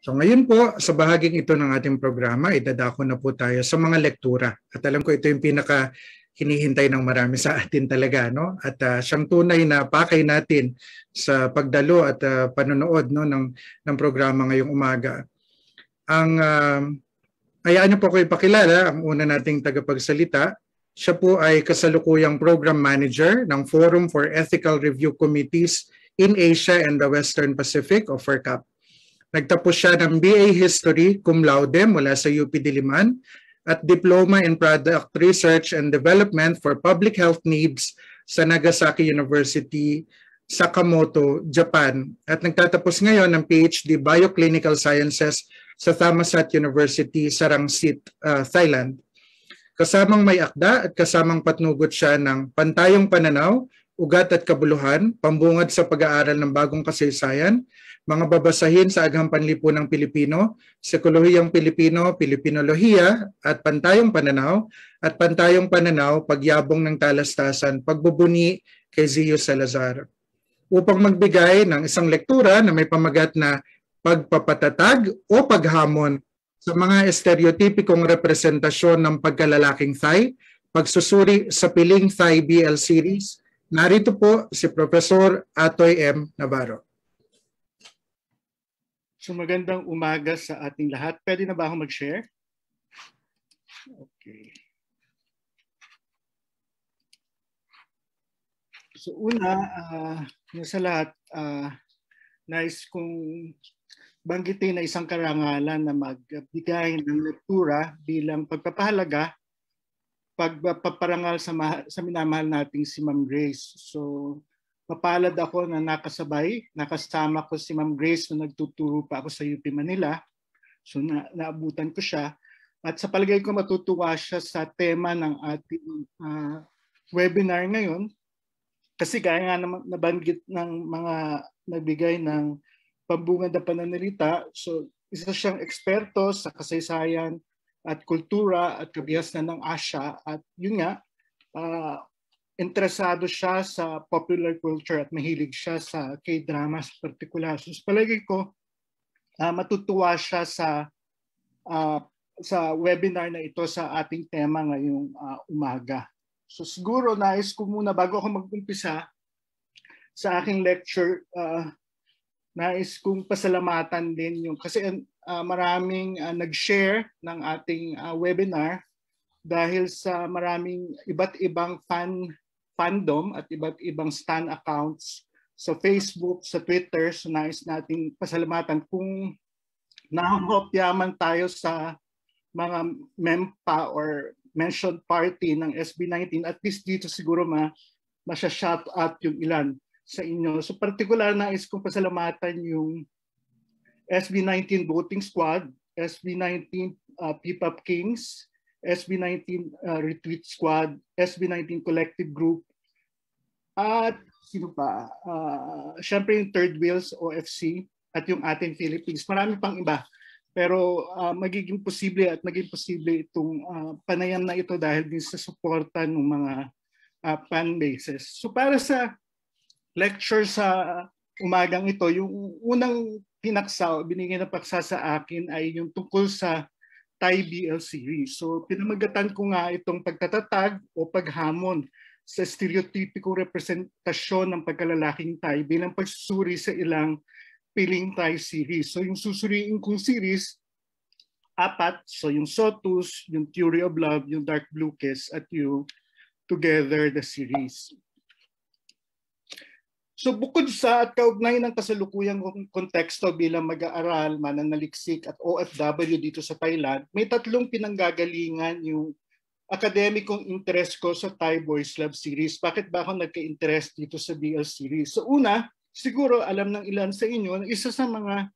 So ngayon po, sa bahaging ito ng ating programa, idadako na po tayo sa mga lektura. At alam ko ito yung pinaka hinihintay ng marami sa atin talaga. No? At uh, siyang tunay na pakay natin sa pagdalo at uh, panonood no, ng, ng programa ngayong umaga. Ang, uh, um, ayaan niyo po ko ipakilala, ang una nating tagapagsalita. Siya po ay kasalukuyang program manager ng Forum for Ethical Review Committees in Asia and the Western Pacific o FERCAP. Nagtapos siya ng BA History cum laude mula sa UP Diliman at Diploma in Product Research and Development for Public Health Needs sa Nagasaki University, Sakamoto, Japan. At nagtatapos ngayon ng PhD Bioclinical Sciences sa Thammasat University sa Rangsit, uh, ah, Thailand. Kasamang may akda at kasamang patnugot siya ng Pantayong Pananaw, Ugat at Kabuluhan, Pambungad sa Pag-aaral ng Bagong Kasaysayan, mga babasahin sa Aghang Panlipunang Pilipino, Sekulohiyang Pilipino, Pilipinolohiya at Pantayong Pananaw at Pantayong Pananaw, Pagyabong ng Talastasan, Pagbubuni kay Zio Salazar. Upang magbigay ng isang lektura na may pamagat na pagpapatatag o paghamon sa mga estereotipikong representasyon ng pagkalalaking Thai, pagsusuri sa piling Thai BL series, narito po si Professor Atoy M. Navarro. So magandang umaga sa ating lahat. Pwede na ba akong mag-share? Okay. So una, uh, sa lahat, uh, ah, nice kong banggitin na isang karangalan na magbigay ng lektura bilang pagpapahalaga pagpaparangal sa, ma- sa minamahal nating si Ma'am Grace. So Mapalad ako na nakasabay, nakasama ko si Ma'am Grace na nagtuturo pa ako sa UP Manila. So na, naabutan ko siya. At sa palagay ko matutuwa siya sa tema ng ating uh, webinar ngayon. Kasi gaya nga naman nabanggit ng mga nagbigay ng pambungad na pananalita. So isa siyang eksperto sa kasaysayan at kultura at kabihasan ng Asia. At yun nga, uh, interesado siya sa popular culture at mahilig siya sa k dramas sa particular. So palagi ko uh, matutuwa siya sa uh, sa webinar na ito sa ating tema ngayong uh, umaga. So siguro nais ko muna bago ako mag-umpisa sa aking lecture uh, nais kong pasalamatan din yung kasi uh, maraming uh, nag-share ng ating uh, webinar dahil sa maraming iba't ibang fan fandom at iba't ibang stan accounts sa Facebook, sa Twitter. So nais nating pasalamatan kung nahangopyaman tayo sa mga MEMPA or mentioned party ng SB19. At least dito siguro ma masya-shout out yung ilan sa inyo. So particular na is kung pasalamatan yung SB19 Voting Squad, SB19 uh, Up Kings, SB19 uh, Retweet Squad, SB19 Collective Group, at sino pa? Uh, ah, Siyempre yung Third Wheels OFC at yung ating Philippines. Marami pang iba. Pero uh, magiging posible at naging posible itong uh, ah, panayam na ito dahil din sa suporta ng mga uh, fan bases. So para sa lecture sa umagang ito, yung unang pinaksa o binigyan na paksa sa akin ay yung tungkol sa Thai BL series. So pinamagatan ko nga itong pagtatatag o paghamon sa stereotypical representasyon ng pagkalalaking Thai bilang pagsusuri sa ilang piling Thai series. So yung susuriin kong series, apat. So yung Sotus, yung Theory of Love, yung Dark Blue Kiss, at yung Together the Series. So bukod sa at kaugnay ng kasalukuyang konteksto bilang mag-aaral, mananaliksik at OFW dito sa Thailand, may tatlong pinanggagalingan yung akademikong interest ko sa Thai Boys Love Series. Bakit ba ako nagka-interest dito sa BL Series? So una, siguro alam ng ilan sa inyo na isa sa mga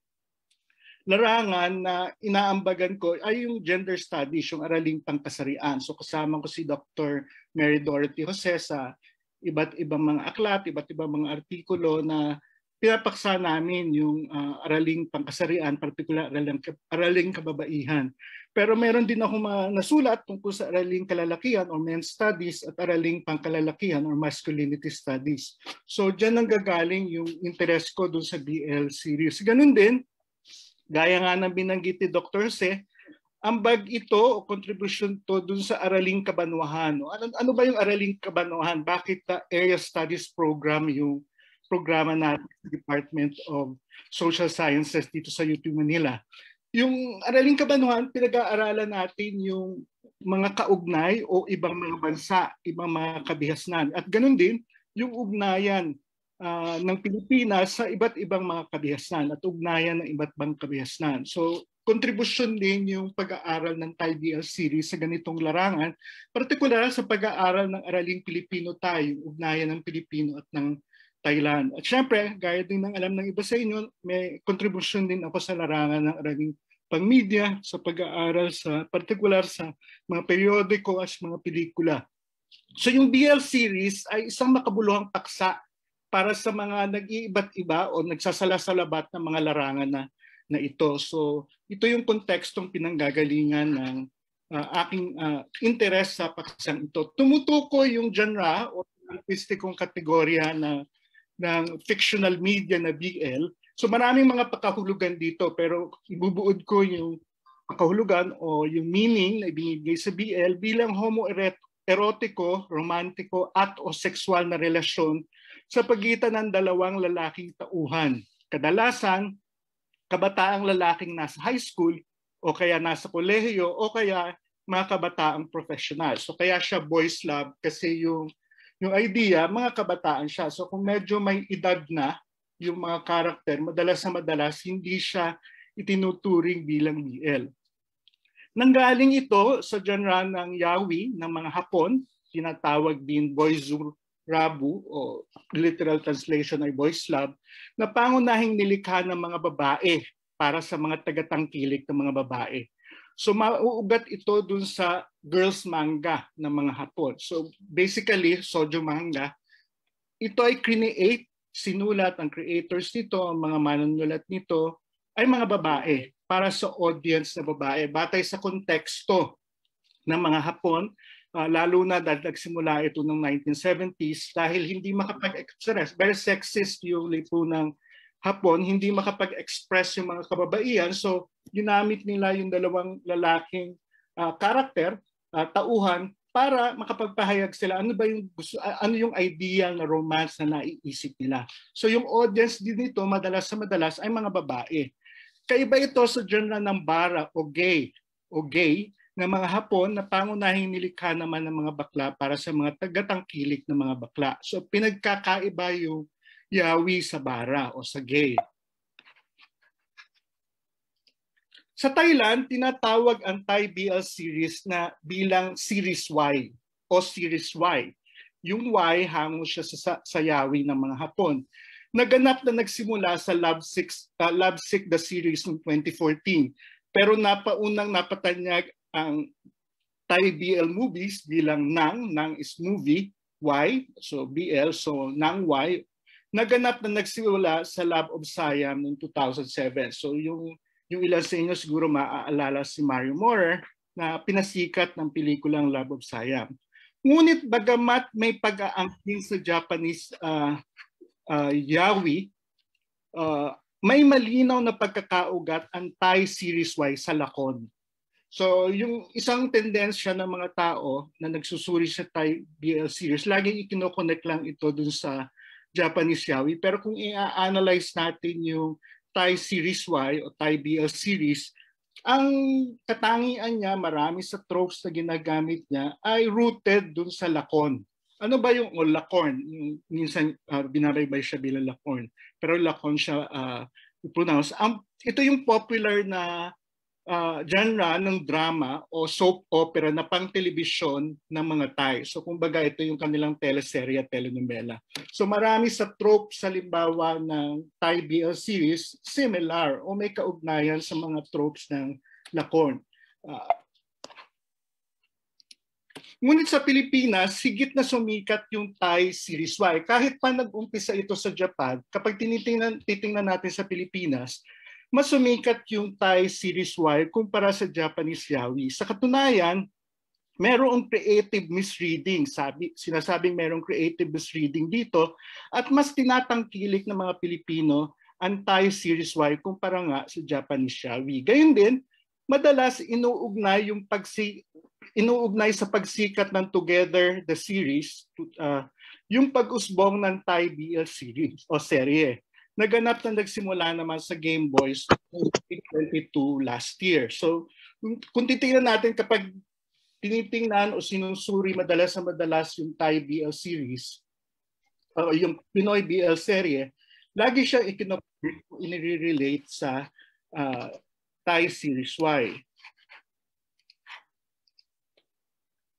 larangan na inaambagan ko ay yung gender studies, yung araling pangkasarian. So kasama ko si Dr. Mary Dorothy Jose sa iba't ibang mga aklat, iba't ibang mga artikulo na pinapaksa namin yung uh, araling pangkasarian, particular araling, araling kababaihan. Pero meron din ako mga nasulat tungkol sa araling kalalakihan or men's studies at araling pangkalalakihan or masculinity studies. So dyan ang gagaling yung interest ko doon sa BL series. Ganun din, gaya nga ng binanggit ni Dr. Se, bag ito o contribution to doon sa araling kabanwahan. Ano, ano ba yung araling kabanwahan? Bakit ta area studies program yung programa natin sa Department of Social Sciences dito sa UP Manila. Yung Araling Kabanuhan, pinag-aaralan natin yung mga kaugnay o ibang mga bansa, ibang mga kabihasnan. At ganun din yung ugnayan uh, ng Pilipinas sa iba't ibang mga kabihasnan at ugnayan ng iba't ibang kabihasnan. So, kontribusyon din yung pag-aaral ng TIBL series sa ganitong larangan, partikular sa pag-aaral ng araling Pilipino tayo, ugnayan ng Pilipino at ng Thailand. At syempre, gaya din ng alam ng iba sa inyo, may kontribusyon din ako sa larangan ng araling pangmedia sa pag-aaral sa partikular sa mga periodiko at mga pelikula. So yung BL series ay isang makabuluhang paksa para sa mga nag-iiba't iba o nagsasalasalabat ng mga larangan na, na ito. So ito yung kontekstong pinanggagalingan ng uh, aking uh, interest sa paksang ito. Tumutukoy yung genre o artistikong kategorya na ng fictional media na BL. So maraming mga pakahulugan dito pero ibubuod ko yung pakahulugan o yung meaning na ibinigay sa BL bilang homoerotiko, romantiko at o sexual na relasyon sa pagitan ng dalawang lalaking tauhan. Kadalasan, kabataang lalaking nasa high school o kaya nasa kolehiyo o kaya mga kabataang professional. So kaya siya boys love kasi yung yung idea, mga kabataan siya. So kung medyo may edad na yung mga karakter, madalas na madalas hindi siya itinuturing bilang BL. Nanggaling ito sa genre ng yaoi ng mga Hapon, tinatawag din boys rabu o literal translation ay boys love, na pangunahing nilikha ng mga babae para sa mga tagatangkilik ng mga babae. So mauugat ito dun sa girls manga ng mga Hapon. So basically, Sojo Manga, ito ay create, sinulat ang creators nito, ang mga manunulat nito, ay mga babae para sa audience na babae batay sa konteksto ng mga Hapon uh, lalo na dahil nagsimula ito ng 1970s dahil hindi makapag-express. Very sexist yung ng Hapon, hindi makapag-express yung mga kababaihan. So, ginamit nila yung dalawang lalaking uh, karakter uh, tauhan para makapagpahayag sila ano ba yung gusto, ah, ano yung ideal na romance na naiisip nila. So yung audience din nito madalas sa madalas ay mga babae. Kaiba ito sa genre ng bara o gay o gay na mga Hapon na pangunahing nilikha naman ng mga bakla para sa mga tagatangkilik ng mga bakla. So pinagkakaiba yung yawi sa bara o sa gay. Sa Thailand, tinatawag ang Thai BL series na bilang Series Y o Series Y. Yung Y, hango siya sa, sa ng mga Hapon. Naganap na nagsimula sa Love Sick, uh, Love Sick the series noong 2014. Pero napaunang napatanyag ang Thai BL movies bilang Nang, Nang is movie, Y, so BL, so Nang Y, naganap na nagsimula sa Love of Siam noong 2007. So yung yung ilan sa inyo siguro maaalala si Mario Moore na pinasikat ng pelikulang Love of Siam. Ngunit bagamat may pag-aangkin sa Japanese uh, ah, uh, ah, yawi, uh, ah, may malinaw na pagkakaugat ang Thai series-wise sa lakon. So yung isang tendensya ng mga tao na nagsusuri sa Thai BL series, laging ikinokonek lang ito dun sa Japanese yawi. Pero kung i-analyze natin yung Thai Series Y o Thai BL Series, ang katangian niya, marami sa tropes na ginagamit niya ay rooted dun sa lakon. Ano ba yung oh, lakon? Minsan uh, binaraybay siya bilang lakon. Pero lakon siya uh, pronounce. Ang, ito yung popular na uh, genre ng drama o soap opera na pang telebisyon ng mga Thai. So kumbaga ito yung kanilang teleserye telenovela. So marami sa trope sa limbawa ng Thai BL series similar o may kaugnayan sa mga tropes ng lakon. Uh, ah, Ngunit sa Pilipinas, higit na sumikat yung Thai series. Y. Kahit pa nag-umpisa ito sa Japan, kapag tinitingnan, titingnan natin sa Pilipinas, mas sumikat yung Thai series Y kumpara sa Japanese yaoi. Sa katunayan, merong creative misreading. Sabi, sinasabing merong creative misreading dito at mas tinatangkilik ng mga Pilipino ang Thai series Y kumpara nga sa Japanese yaoi. Gayun din, madalas inuugnay yung pagsi inuugnay sa pagsikat ng Together the series uh, yung pag-usbong ng Thai BL series o serye naganap na nagsimula naman sa Game Boys 2022 last year. So kung titingnan natin kapag tinitingnan o sinusuri madalas sa madalas yung Thai BL series o uh, yung Pinoy BL serye, lagi siya ikinop- inire-relate sa uh, Thai series. Why?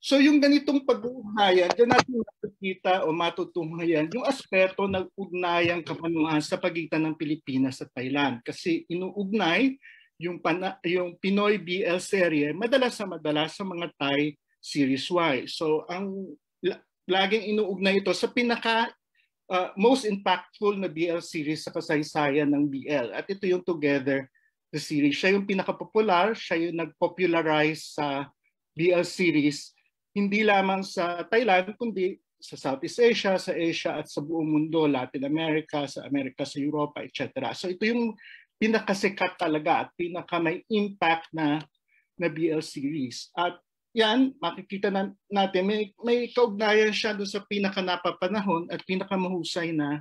So yung ganitong pag-uugnayan, diyan natin makikita o matutunghayan yung aspeto ng ugnayang kapanuhan sa pagitan ng Pilipinas at Thailand. Kasi inuugnay yung, pana, yung Pinoy BL serye madalas sa madalas sa mga Thai series Y. So ang laging inuugnay ito sa pinaka uh, most impactful na BL series sa kasaysayan ng BL. At ito yung Together the series. Siya yung pinaka-popular, siya yung nag-popularize sa BL series hindi lamang sa Thailand kundi sa Southeast Asia, sa Asia at sa buong mundo, Latin America, sa Amerika, sa Europa, etc. So ito yung pinakasikat talaga at pinaka may impact na na BL series. At yan, makikita na, natin, may, may kaugnayan siya doon sa pinaka napapanahon at pinaka mahusay na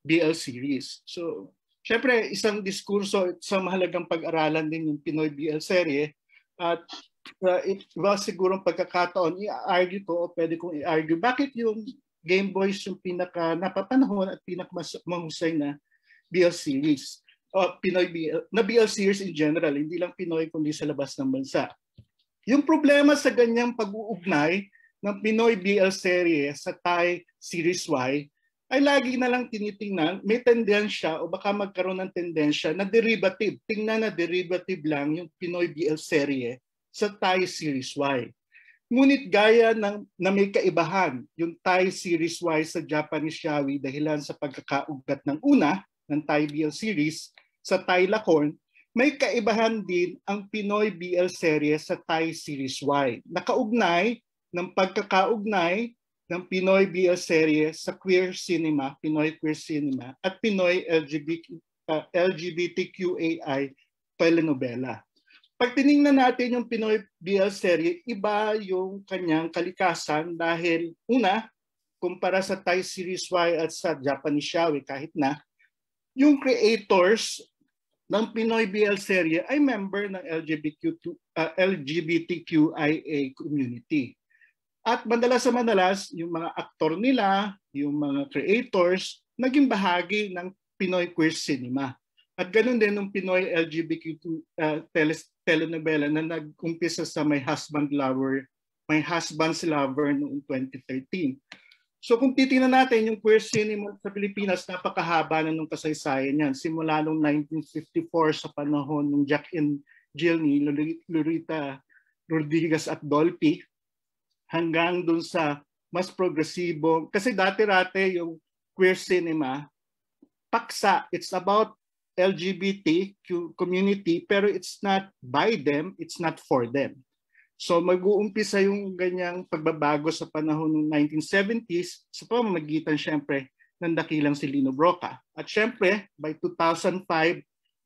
BL series. So, syempre, isang diskurso at sa mahalagang pag-aralan din yung Pinoy BL serye. At uh, it was siguro pagkakataon i-argue ko o pwede kong i-argue bakit yung Game Boys yung pinaka napapanahon at pinakamahusay na BL series o Pinoy BL, na BL series in general, hindi lang Pinoy kundi sa labas ng bansa. Yung problema sa ganyang pag-uugnay ng Pinoy BL series sa Thai Series Y ay lagi na lang tinitingnan, may tendensya o baka magkaroon ng tendensya na derivative. Tingnan na derivative lang yung Pinoy BL series sa Thai Series Y. Ngunit gaya ng, na may kaibahan yung Thai Series Y sa Japanese Yaoi dahilan sa pagkakaugat ng una ng Thai BL Series sa Thai Lakorn, may kaibahan din ang Pinoy BL series sa Thai Series Y. Nakaugnay ng pagkakaugnay ng Pinoy BL series sa queer cinema, Pinoy queer cinema at Pinoy LGBT, uh, LGBTQAI telenovela. Pag tiningnan natin yung Pinoy BL serie, iba yung kanyang kalikasan dahil una, kumpara sa Thai Series Y at sa Japanese Shawi kahit na, yung creators ng Pinoy BL serye ay member ng LGBTQ, uh, ah, LGBTQIA community. At madalas sa madalas, yung mga aktor nila, yung mga creators, naging bahagi ng Pinoy queer cinema. At ganun din nung Pinoy LGBTQ uh, teles, telenovela na nag-umpisa sa My Husband Lover, My Husband's Lover noong 2013. So kung titingnan natin yung queer cinema sa Pilipinas, napakahaba na nung kasaysayan niyan. Simula nung 1954 sa panahon ng Jack and Jill ni Lurita Rodriguez at Dolphy hanggang dun sa mas progresibo. Kasi dati rate yung queer cinema, paksa, it's about LGBTQ community pero it's not by them, it's not for them. So mag-uumpisa yung ganyang pagbabago sa panahon ng 1970s sa pamamagitan syempre ng dakilang si Lino Broca. At syempre, by 2005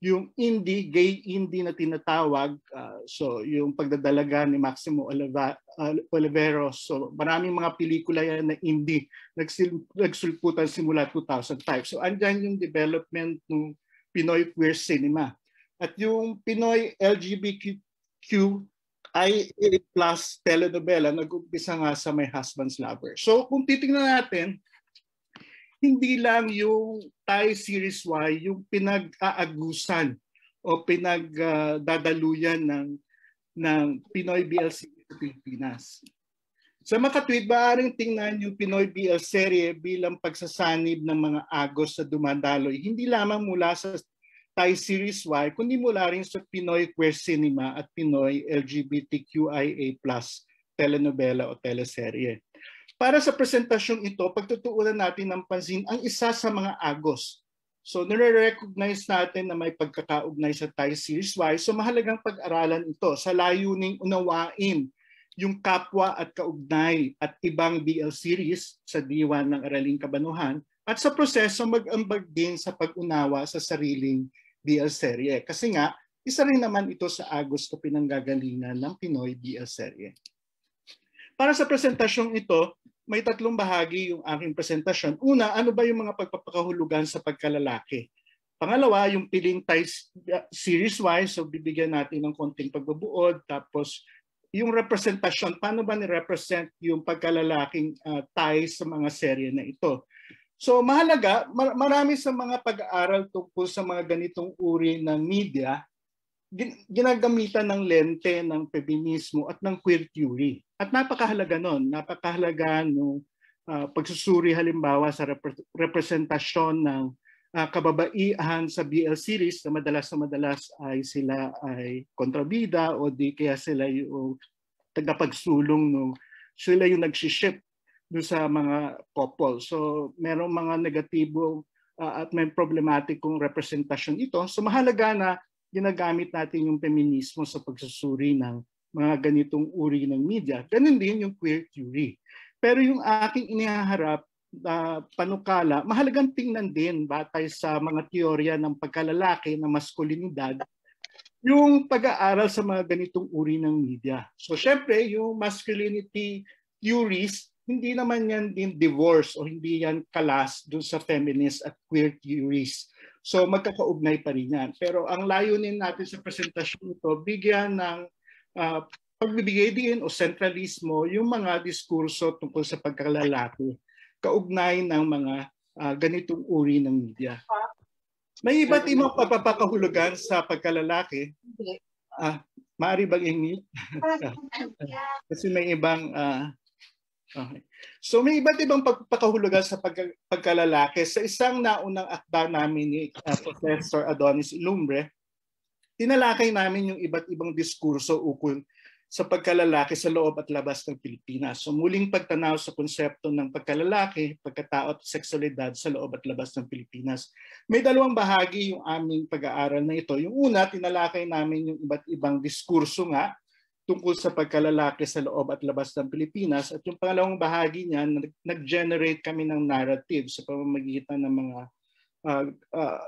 yung indie, gay indie na tinatawag, uh, so yung pagdadalaga ni Maximo Oliva, ah, Olivero. So maraming mga pelikula yan na indie nagsil- nagsulputan simula 2005. So andyan yung development ng Pinoy Queer Cinema. At yung Pinoy LGBTQ LGBTQIA plus telenovela, nag-umpisa nga sa My Husband's Lover. So kung titingnan natin, hindi lang yung Thai Series Y yung pinag-aagusan o pinagdadaluyan ng ng Pinoy BL series sa Pilipinas. Sa mga tweet, maaaring tingnan yung Pinoy BL serye bilang pagsasanib ng mga agos sa dumadaloy, hindi lamang mula sa Thai Series Y, kundi mula rin sa Pinoy Queer Cinema at Pinoy LGBTQIA+, telenovela o teleserye. Para sa presentasyong ito, pagtutuunan natin ng pansin ang isa sa mga agos. So, nare-recognize natin na may pagkakaugnay sa Thai Series Y, so mahalagang pag-aralan ito sa layuning unawain yung kapwa at kaugnay at ibang BL series sa diwan ng Araling Kabanuhan at sa proseso mag-ambag din sa pag-unawa sa sariling BL serye. Kasi nga, isa rin naman ito sa Agos pinanggagalingan ng Pinoy BL serye. Para sa presentasyong ito, may tatlong bahagi yung aking presentasyon. Una, ano ba yung mga pagpapakahulugan sa pagkalalaki? Pangalawa, yung piling ties uh, series-wise, so bibigyan natin ng konting pagbubuod, Tapos yung representation, paano ba ni-represent yung pagkalalaking uh, ties sa mga serye na ito? So mahalaga, mar- marami sa mga pag-aaral tungkol sa mga ganitong uri ng media, gin- ginagamitan ng lente ng feminismo at ng queer theory. At napakahalaga nun, napakahalaga nung no, uh, ah, pagsusuri halimbawa sa rep- representasyon ng uh, kababaihan sa BL series na madalas na madalas ay sila ay kontrabida o di kaya sila yung tagapagsulong no sila yung nagsiship do sa mga couple. So merong mga negatibo uh, at may problematic problematikong representasyon ito. So mahalaga na ginagamit natin yung feminismo sa pagsusuri ng mga ganitong uri ng media. Ganun din yung queer theory. Pero yung aking inihaharap uh, panukala, mahalagang tingnan din batay sa mga teorya ng pagkalalaki na maskulinidad yung pag-aaral sa mga ganitong uri ng media. So syempre, yung masculinity theories, hindi naman yan din divorce o hindi yan kalas dun sa feminist at queer theories. So magkakaugnay pa rin yan. Pero ang layunin natin sa presentasyon ito, bigyan ng uh, pagbibigay din o sentralismo yung mga diskurso tungkol sa pagkalalaki kaugnay ng mga uh, ganitong uri ng media. May iba't ibang papapakahulugan sa pagkalalaki. Ah, maari bang ini? Kasi may ibang uh, Okay. So may iba't ibang pagpapakahulugan sa pag- pagkalalaki. Sa isang naunang akda namin ni uh, Professor Adonis Lumbre, tinalakay namin yung iba't ibang diskurso ukol sa pagkalalaki sa loob at labas ng Pilipinas. So muling pagtanaw sa konsepto ng pagkalalaki, pagkatao at seksualidad sa loob at labas ng Pilipinas. May dalawang bahagi yung aming pag-aaral na ito. Yung una, tinalakay namin yung iba't ibang diskurso nga tungkol sa pagkalalaki sa loob at labas ng Pilipinas. At yung pangalawang bahagi niyan, nag-generate kami ng narrative sa pamamagitan ng mga uh, uh,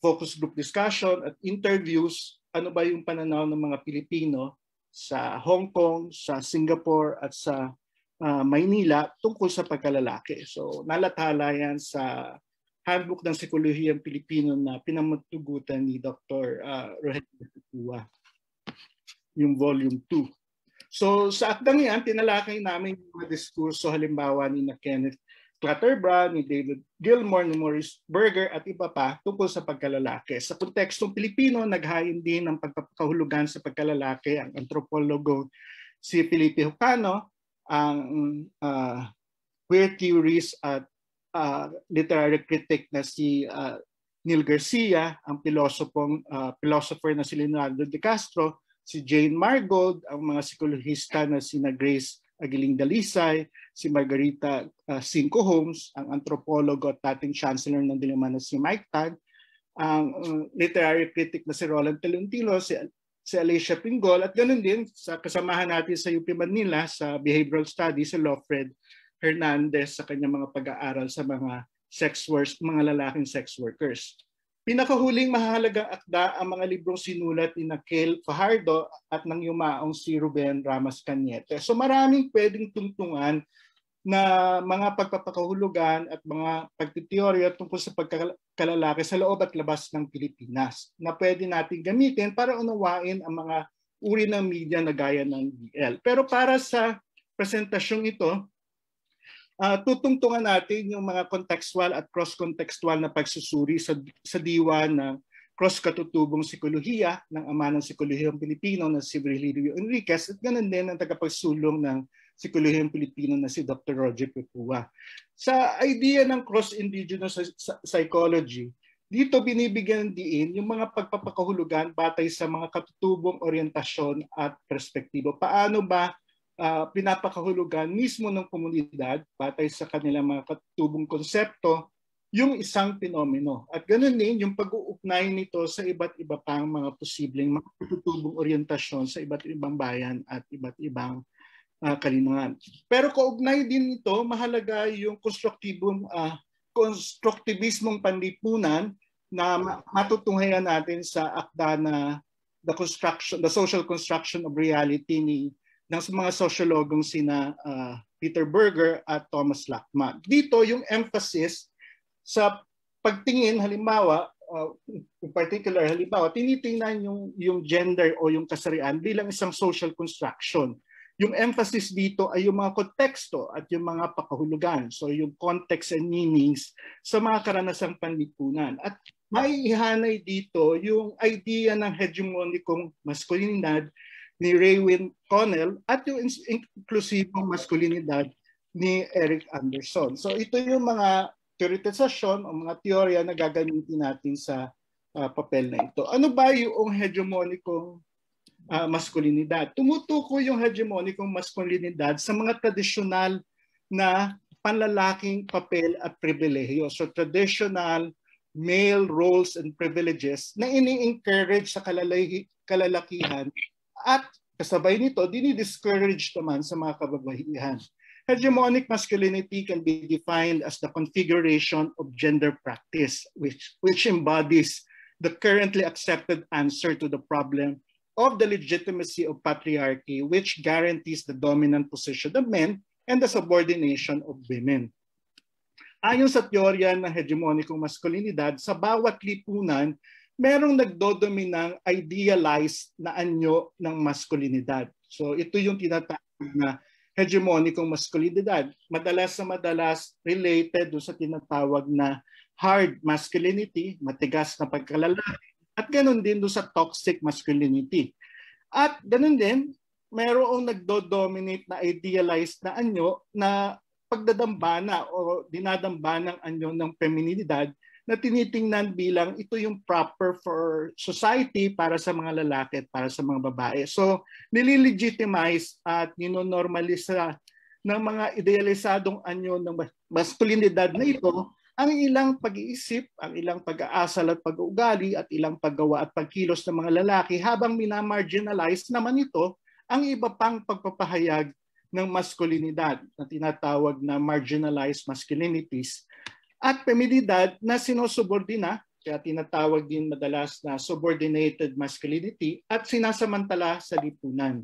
focus group discussion at interviews. Ano ba yung pananaw ng mga Pilipino sa Hong Kong, sa Singapore at sa uh, Maynila tungkol sa pagkalalaki. So nalatala yan sa handbook ng Sikolohiyang Pilipino na pinamatugutan ni Dr. Uh, ah, Rogelio Kukua, yung volume 2. So sa akdang yan, tinalakay namin yung mga diskurso halimbawa ni na Kenneth Clutter Brown, ni David Gilmore, ni Maurice Berger at iba pa tungkol sa pagkalalaki. Sa kontekstong Pilipino, naghain din ng pagpapakahulugan sa pagkalalaki ang antropologo si Felipe Hucano, ang uh, queer theorist at uh, literary critic na si uh, Neil Garcia, ang pilosopong, uh, philosopher na si Leonardo de Castro, si Jane Margold, ang mga psikolohista na si Grace Agiling Dalisay, si Margarita ah, Cinco Holmes, ang antropologo at dating chancellor ng Diliman na si Mike Tan, ang ah, literary critic na si Roland Talontilo, si, si Alicia Pingol, at ganun din sa kasamahan natin sa UP Manila sa Behavioral Studies si Lofred Hernandez sa kanyang mga pag-aaral sa mga sex workers, mga lalaking sex workers. Pinakahuling mahalaga akda ang mga librong sinulat ni Nakel Fajardo at ng yumaong si Ruben Ramos Cañete. So maraming pwedeng tungtungan na mga pagpapakahulugan at mga pagtiteorya tungkol sa pagkalalaki sa loob at labas ng Pilipinas na pwede natin gamitin para unawain ang mga uri ng media na gaya ng BL. E Pero para sa presentasyong ito, uh, tutungtungan natin yung mga contextual at cross-contextual na pagsusuri sa, sa diwa ng cross-katutubong psikolohiya ng ama ng psikolohiyang Pilipino na si Virgilio Enriquez at ganun din ang tagapagsulong ng psikolohiyang Pilipino na si Dr. Roger Pepua. Sa idea ng cross-indigenous psychology, dito binibigyan diin yung mga pagpapakahulugan batay sa mga katutubong orientasyon at perspektibo. Paano ba Ah, pinapakahulugan mismo ng komunidad batay sa kanilang mga katubong konsepto yung isang pinomeno. At ganun din yung pag-uugnay nito sa iba't iba pang mga posibleng makatutubong orientasyon sa iba't ibang bayan at iba't ibang uh, ah, kalinangan. Pero kaugnay din nito, mahalaga yung konstruktibong uh, konstruktivismong panlipunan na matutunghayan natin sa akda na the construction the social construction of reality ni ng mga sosyologong sina uh, Peter Berger at Thomas Lachman. Dito yung emphasis sa pagtingin halimbawa uh, in particular halimbawa tinitingnan yung yung gender o yung kasarian bilang isang social construction. Yung emphasis dito ay yung mga konteksto at yung mga pakahulugan. So yung context and meanings sa mga karanasang panlipunan. At maiihanay dito yung idea ng hegemonicong maskulinidad ni Raywin Connell at yung inklusibong maskulinidad ni Eric Anderson. So ito yung mga teoretization o mga teorya na gagamitin natin sa uh, papel na ito. Ano ba yung hegemonicong uh, ah, maskulinidad? Tumutukoy yung hegemonicong maskulinidad sa mga tradisyonal na panlalaking papel at pribilehiyo. So traditional male roles and privileges na ini-encourage sa kalalahi, kalalakihan at kasabay nito, dinidiscourage naman sa mga kababaihan. Hegemonic masculinity can be defined as the configuration of gender practice, which, which embodies the currently accepted answer to the problem of the legitimacy of patriarchy, which guarantees the dominant position of men and the subordination of women. Ayon sa teorya ng hegemonikong maskulinidad, sa bawat lipunan merong nagdodominang idealized na anyo ng maskulinidad. So ito yung tinatawag na hegemonicong maskulinidad. Madalas na madalas related do sa tinatawag na hard masculinity, matigas na pagkalalaki, at ganun din do sa toxic masculinity. At ganun din, merong nagdo-dominate na idealized na anyo na pagdadambana o dinadambanang anyo ng femininidad na tinitingnan bilang ito yung proper for society para sa mga lalaki at para sa mga babae. So, nililegitimize at ninonormalisa ng mga idealisadong anyo ng maskulinidad na ito ang ilang pag-iisip, ang ilang pag-aasal at pag-uugali at ilang paggawa at pagkilos ng mga lalaki habang minamarginalize naman ito ang iba pang pagpapahayag ng maskulinidad na tinatawag na marginalized masculinities at feminidad na sinusubordina, kaya tinatawag din madalas na subordinated masculinity at sinasamantala sa lipunan.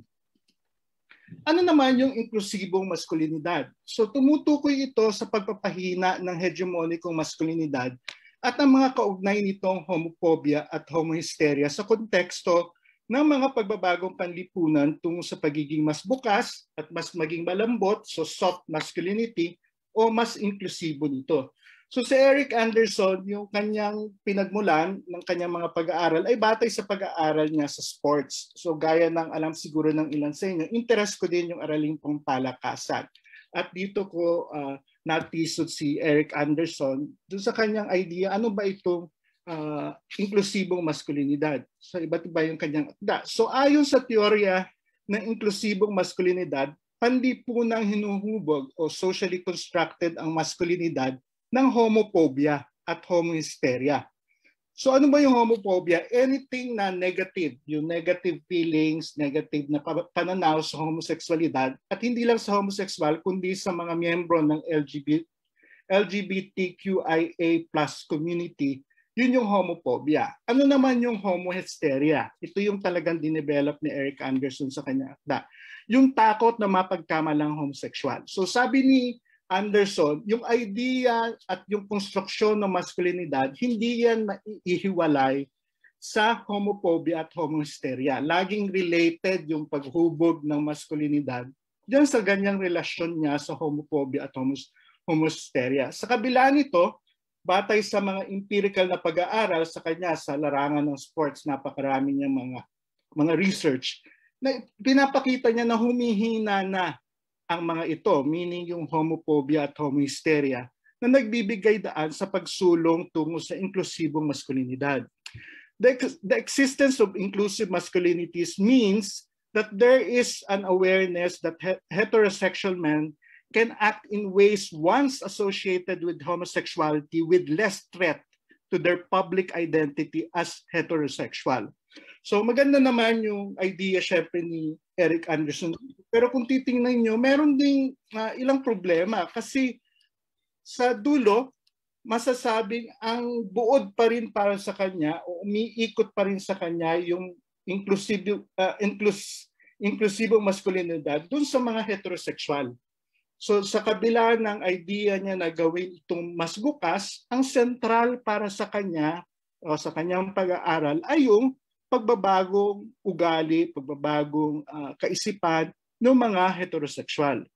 Ano naman yung inklusibong maskulinidad? So tumutukoy ito sa pagpapahina ng hegemonikong maskulinidad at ang mga kaugnay nitong homophobia at homohysteria sa konteksto ng mga pagbabagong panlipunan tungo sa pagiging mas bukas at mas maging malambot, so soft masculinity, o mas inklusibo nito. So si Eric Anderson, yung kanyang pinagmulan ng kanyang mga pag-aaral ay batay sa pag-aaral niya sa sports. So gaya ng alam siguro ng ilan sa inyo, interest ko din yung araling pong At dito ko uh, natisod si Eric Anderson dun sa kanyang idea, ano ba itong uh, inklusibong maskulinidad? sa iba't iba yung kanyang akda. So ayon sa teorya ng inklusibong maskulinidad, nang hinuhubog o socially constructed ang maskulinidad ng homophobia at homohysteria. So ano ba yung homophobia? Anything na negative, yung negative feelings, negative na pananaw sa homosexualidad at hindi lang sa homosexual kundi sa mga miyembro ng LGBT, LGBTQIA plus community, yun yung homophobia. Ano naman yung homohysteria? Ito yung talagang dinevelop ni Eric Anderson sa kanya akda. Yung takot na mapagkamalang homosexual. So sabi ni Anderson, yung idea at yung konstruksyon ng maskulinidad, hindi yan maihiwalay sa homophobia at homohysteria. Laging related yung paghubog ng maskulinidad dyan sa ganyang relasyon niya sa homophobia at homohysteria. Sa kabila nito, batay sa mga empirical na pag-aaral sa kanya sa larangan ng sports, napakarami niyang mga mga research na pinapakita niya na humihina na ang mga ito, meaning yung homophobia at homohysteria, na nagbibigay daan sa pagsulong tungo sa inklusibong maskulinidad. The, the existence of inclusive masculinities means that there is an awareness that heterosexual men can act in ways once associated with homosexuality with less threat to their public identity as heterosexual. So maganda naman yung idea syempre ni Eric Anderson. Pero kung titingnan nyo, meron ding uh, ilang problema kasi sa dulo, masasabing ang buod pa rin para sa kanya o umiikot pa rin sa kanya yung inclusive uh, ah, inclus, inclusive masculinidad dun sa mga heterosexual. So sa kabila ng idea niya na gawin itong mas bukas, ang sentral para sa kanya o sa kanyang pag-aaral ay yung pagbabagong ugali, pagbabagong uh, kaisipan ng mga heterosexual.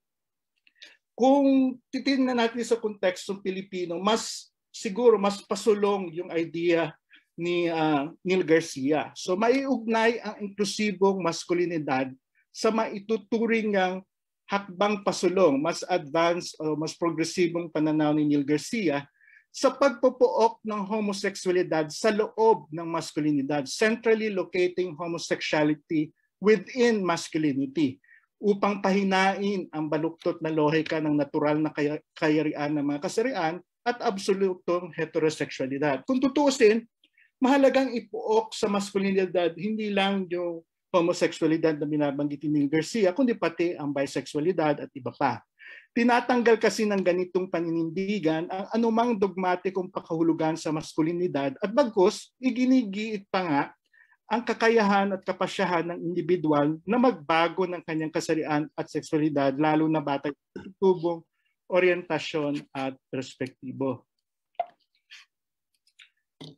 Kung titingnan natin sa kontekstong Pilipino, mas siguro mas pasulong yung idea ni uh, Neil Garcia. So maiugnay ang inklusibong maskulinidad sa maituturing ng hakbang pasulong, mas advanced o mas progresibong pananaw ni Neil Garcia sa pagpupuok ng homosexualidad sa loob ng masculinidad, centrally locating homosexuality within masculinity upang pahinain ang baluktot na lohika ng natural na kayarian ng mga kasarian at absolutong heterosexualidad. Kung tutuusin, mahalagang ipuok sa masculinidad hindi lang yung homosexualidad na binabanggit ni Garcia, kundi pati ang bisexualidad at iba pa. Tinatanggal kasi ng ganitong paninindigan ang anumang dogmatikong pakahulugan sa maskulinidad at bagkus, iginigiit pa nga ang kakayahan at kapasyahan ng individual na magbago ng kanyang kasarian at seksualidad lalo na batay sa tubong oryentasyon at perspektibo.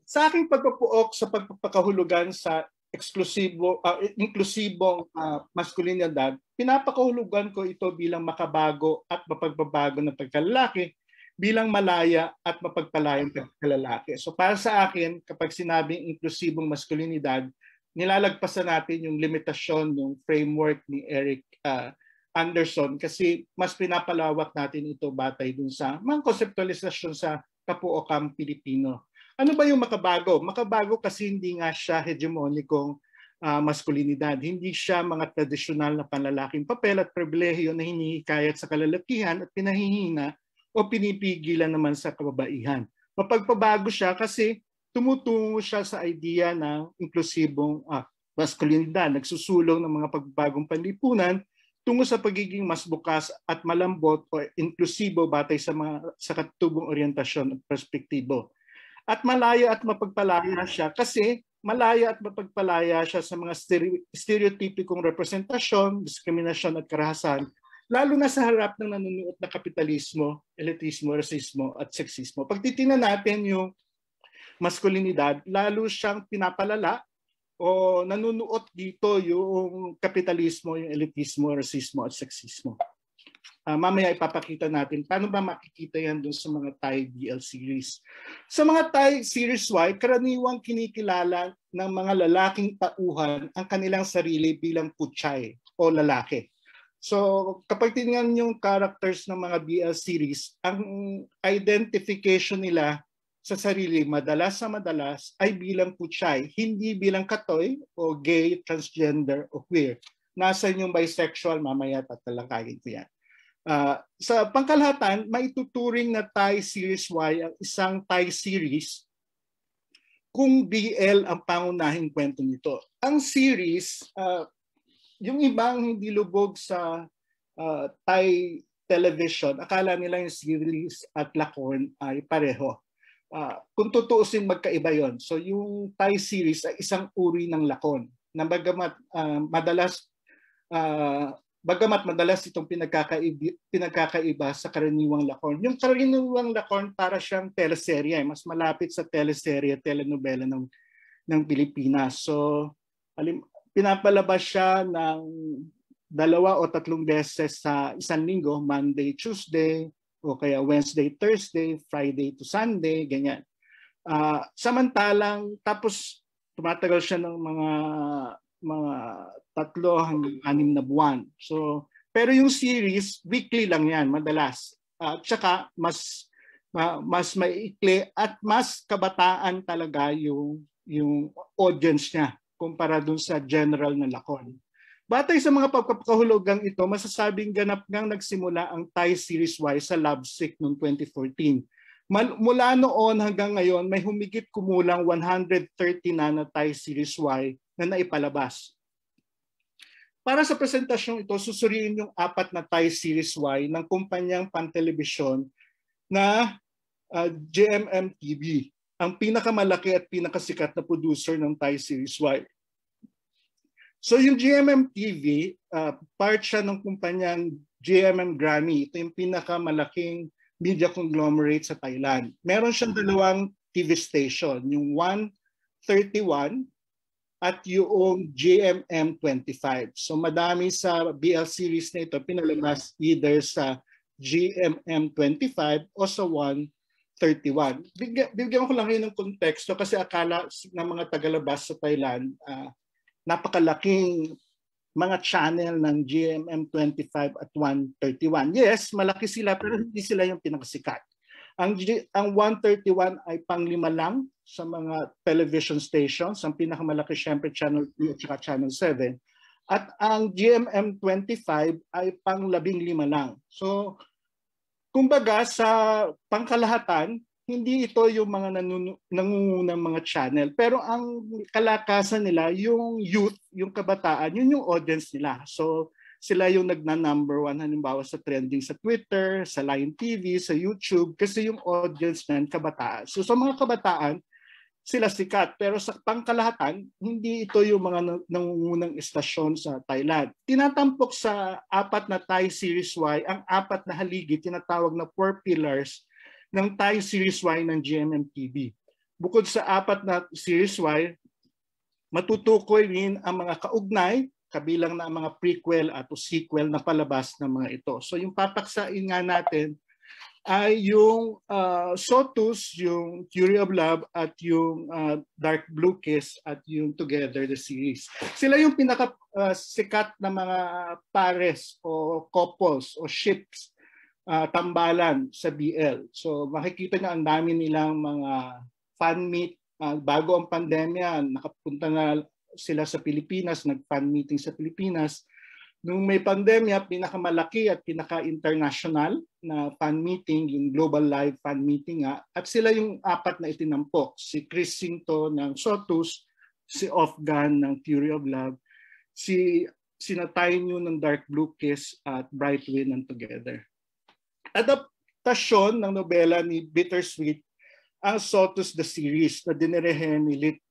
Sa aking pagpapuok sa pagpapakahulugan sa eksklusibo uh, ah, inklusibong uh, ah, maskulinidad, pinapakahulugan ko ito bilang makabago at mapagbabago ng pagkalalaki bilang malaya at mapagpalayang pagkalalaki. So para sa akin, kapag sinabing inklusibong maskulinidad, nilalagpasan natin yung limitasyon, yung framework ni Eric uh, Anderson kasi mas pinapalawak natin ito batay dun sa mga konseptualisasyon sa Kapuokang Pilipino ano ba yung makabago? Makabago kasi hindi nga siya hegemonikong uh, ah, maskulinidad. Hindi siya mga tradisyonal na panlalaking papel at pribilehiyo na hinihikayat sa kalalakihan at pinahihina o pinipigilan naman sa kababaihan. Mapagpabago siya kasi tumutungo siya sa idea ng inklusibong ah, maskulinidad, nagsusulong ng mga pagbagong panlipunan tungo sa pagiging mas bukas at malambot o inklusibo batay sa mga sa katubong oryentasyon at perspektibo. At malaya at mapagpalaya siya kasi malaya at mapagpalaya siya sa mga stereotipikong representasyon, diskriminasyon at karahasan, lalo na sa harap ng nanunuot na kapitalismo, elitismo, rasismo at seksismo. Pag titingnan natin yung maskulinidad, lalo siyang pinapalala o nanunuot dito yung kapitalismo, yung elitismo, rasismo at seksismo. Uh, mamaya ipapakita natin paano ba makikita yan doon sa mga Thai BL series. Sa mga Thai series Y, karaniwang kinikilala ng mga lalaking tauhan ang kanilang sarili bilang puchay o lalaki. So kapag tingnan yung characters ng mga BL series, ang identification nila sa sarili madalas sa madalas ay bilang puchay, hindi bilang katoy o gay, transgender o queer. Nasa yung bisexual? Mamaya tatalakayin ko yan. Uh, sa pangkalahatan, maituturing na TIE Series Y ang isang TIE series kung BL ang pangunahing kwento nito. Ang series, uh, yung ibang hindi lubog sa uh, Thai television, akala nila yung series at lakon ay pareho. Uh, kung tutuusin magkaiba yon. So yung TIE series ay isang uri ng lakon na bagamat uh, madalas uh, Bagamat madalas itong pinagkakaiba, pinagkakaiba sa karaniwang lakorn. Yung karaniwang lakorn para siyang teleserye, eh. mas malapit sa teleserye, telenovela ng ng Pilipinas. So, alim, pinapalabas siya ng dalawa o tatlong beses sa isang linggo, Monday, Tuesday, o kaya Wednesday, Thursday, Friday to Sunday, ganyan. Uh, samantalang tapos tumatagal siya ng mga mga tatlo hanggang anim na buwan. So, pero yung series, weekly lang yan madalas. At uh, saka mas ma, mas maikli at mas kabataan talaga yung yung audience niya kumpara dun sa general na lakon. Batay sa mga pagkakahulugang ito, masasabing ganap ngang nagsimula ang Thai Series Y sa Love Sick noong 2014. Mal- mula noon hanggang ngayon, may humigit kumulang 130 na na Thai Series Y na naipalabas. Para sa presentasyon ito, susuriin yung apat na Thai Series Y ng kumpanyang pantelebisyon na uh, ah, GMM TV, ang pinakamalaki at pinakasikat na producer ng Thai Series Y. So yung GMM TV, uh, ah, part siya ng kumpanyang GMM Grammy. Ito yung pinakamalaking media conglomerate sa Thailand. Meron siyang dalawang TV station, yung 131 at yung GMM25. So madami sa BL series na ito pinalabas either sa GMM25 o sa 131. Bigyan, bigyan ko lang kayo ng konteksto kasi akala ng mga tagalabas sa Thailand, uh, napakalaking mga channel ng GMM25 at 131. Yes, malaki sila pero hindi sila yung pinakasikat. Ang, G- ang 131 ay panglima lang sa mga television stations, ang pinakamalaki syempre Channel 2 at Channel 7. At ang GMM25 ay pang labing lima lang. So, kumbaga sa pangkalahatan, hindi ito yung mga nangungunang mga channel. Pero ang kalakasan nila, yung youth, yung kabataan, yun yung audience nila. So, sila yung nagna-number one halimbawa sa trending sa Twitter, sa Line TV, sa YouTube kasi yung audience nan kabataan. So sa mga kabataan, sila sikat. Pero sa pangkalahatan, hindi ito yung mga nangungunang istasyon sa Thailand. Tinatampok sa apat na Thai Series Y, ang apat na haligi, tinatawag na four pillars ng Thai Series Y ng GMMTV. Bukod sa apat na Series Y, matutukoy rin ang mga kaugnay, kabilang na ang mga prequel at o sequel na palabas ng mga ito. So yung papaksain nga natin ay yung uh, Sotus, yung Theory of Love at yung uh, Dark Blue Kiss at yung Together the Series. Sila yung pinaka uh, sikat na mga pares o couples o ships uh, tambalan sa BL. So makikita na ang dami nilang mga fan meet uh, bago ang pandemya, nakapunta na sila sa Pilipinas, nag-fan meeting sa Pilipinas Nung may pandemya, pinakamalaki at pinaka-international na fan meeting, yung Global Live fan meeting nga, at sila yung apat na itinampok. Si Chris Sinto ng Sotus, si Ofgan ng Theory of Love, si sinatay nyo ng Dark Blue Kiss at Bright Wind ng Together. Adaptasyon ng nobela ni Bittersweet ang Sotus the Series na dinirehe ni Lit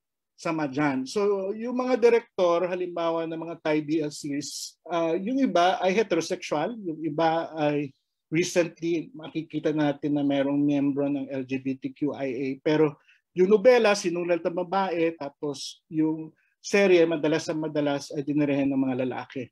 sama dyan. So yung mga director, halimbawa ng mga Thai BL uh, yung iba ay heterosexual, yung iba ay recently makikita natin na merong miyembro ng LGBTQIA pero yung nobela sinulat ng babae tapos yung serye madalas sa madalas ay dinirehan ng mga lalaki.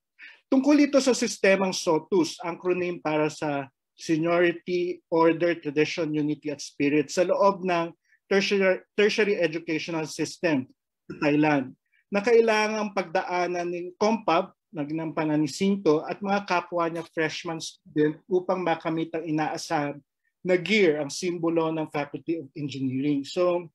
Tungkol ito sa sistemang SOTUS, acronym para sa Seniority, Order, Tradition, Unity at Spirit sa loob ng tertiary, tertiary educational system sa Thailand na kailangan pagdaanan ng COMPAB na ginampanan ni Sinto at mga kapwa niya freshman student upang makamit ang inaasahan na gear, ang simbolo ng Faculty of Engineering. So,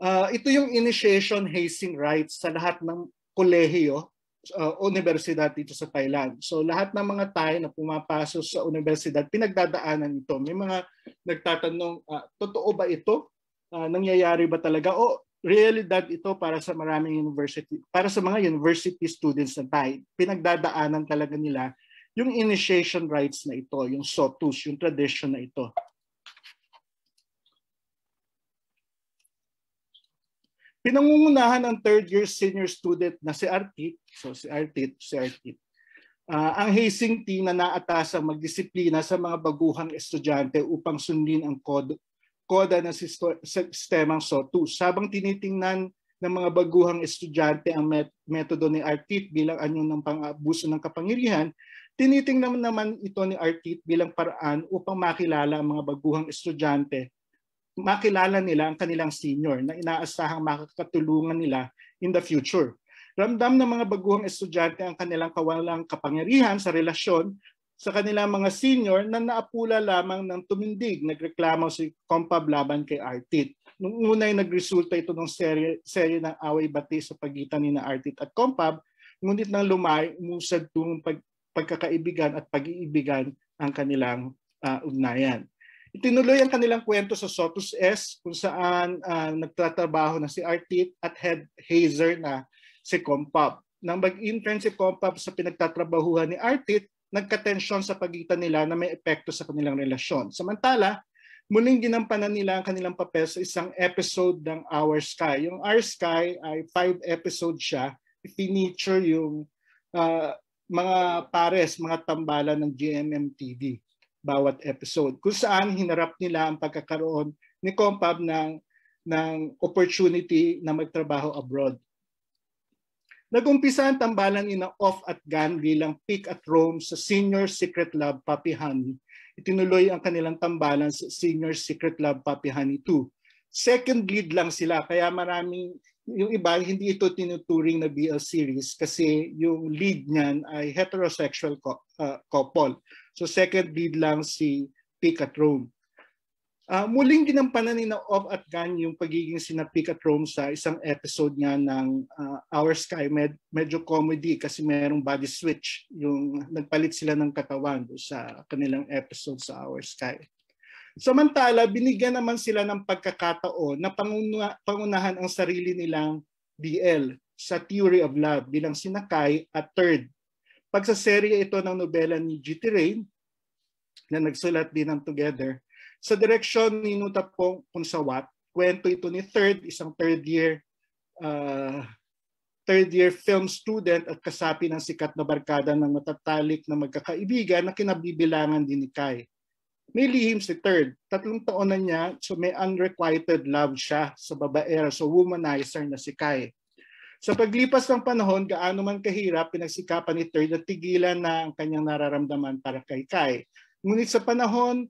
uh, ito yung initiation hazing rights sa lahat ng kolehiyo uh, universidad dito sa Thailand. So lahat ng mga Thai na pumapasok sa universidad, pinagdadaanan ito. May mga nagtatanong, uh, totoo ba ito? Uh, nangyayari ba talaga? O realidad ito para sa maraming university, para sa mga university students na tayo, pinagdadaanan talaga nila yung initiation rites na ito, yung sotus, yung tradition na ito. Pinangungunahan ng third year senior student na si Artit, so si Artit, si Artit, uh, ang hazing tea na naatasang magdisiplina sa mga baguhang estudyante upang sundin ang, kod, koda ng sistemang SOTU. Sabang tinitingnan ng mga baguhang estudyante ang met- metodo ni Artit bilang anyo ng pang-abuso ng kapangyarihan, tinitingnan naman ito ni Artit bilang paraan upang makilala ang mga baguhang estudyante, makilala nila ang kanilang senior na inaasahang makakatulungan nila in the future. Ramdam ng mga baguhang estudyante ang kanilang kawalang kapangyarihan sa relasyon sa kanilang mga senior na naapula lamang ng tumindig. Nagreklamo si Kompab laban kay Artit. Nung una nagresulta ito ng serye, serye ng away bati sa pagitan ni na Artit at Kompab, ngunit nang lumay, umusad tong pag, pagkakaibigan at pag-iibigan ang kanilang uh, ugnayan. Itinuloy ang kanilang kwento sa Sotus S kung saan uh, nagtatrabaho na si Artit at head hazer na si Kompab. Nang mag-intern si Kompab sa pinagtatrabahuhan ni Artit, nagkatensyon sa pagitan nila na may epekto sa kanilang relasyon. Samantala, muling ginampanan nila ang kanilang papel sa isang episode ng Our Sky. Yung Our Sky ay five episode siya. Feature yung uh, mga pares, mga tambalan ng GMMTV bawat episode. Kung saan hinarap nila ang pagkakaroon ni Compab ng ng opportunity na magtrabaho abroad. Nagumpisa ang tambalan ina off at gun bilang pick at roam sa Senior Secret Lab Papi Honey. Itinuloy ang kanilang tambalan sa Senior Secret Lab Papi Honey 2. Second lead lang sila kaya maraming yung iba hindi ito tinuturing na BL series kasi yung lead niyan ay heterosexual uh, couple. So second lead lang si Pick at Rome. Uh, muling ginampanan ni Of at Gan yung pagiging sinapik at Rome sa isang episode nga ng uh, Our Sky. Med- medyo comedy kasi merong body switch. Yung nagpalit sila ng katawan sa kanilang episode sa Our Sky. Samantala, binigyan naman sila ng pagkakataon na panguna- pangunahan ang sarili nilang DL sa Theory of Love bilang sinakay at third. Pagsaserye ito ng nobela ni G.T. Rain na nagsulat din ng Together sa direksyon ni Nuta Pong Punsawat, kwento ito ni third, isang third year uh, third year film student at kasapi ng sikat na barkada ng matatalik na magkakaibigan na kinabibilangan din ni Kai. May lihim si third. Tatlong taon na niya so may unrequited love siya sa babaero, so womanizer na si Kai. Sa paglipas ng panahon, gaano man kahirap, pinagsikapan ni Third na tigilan na ang kanyang nararamdaman para kay Kai. Ngunit sa panahon,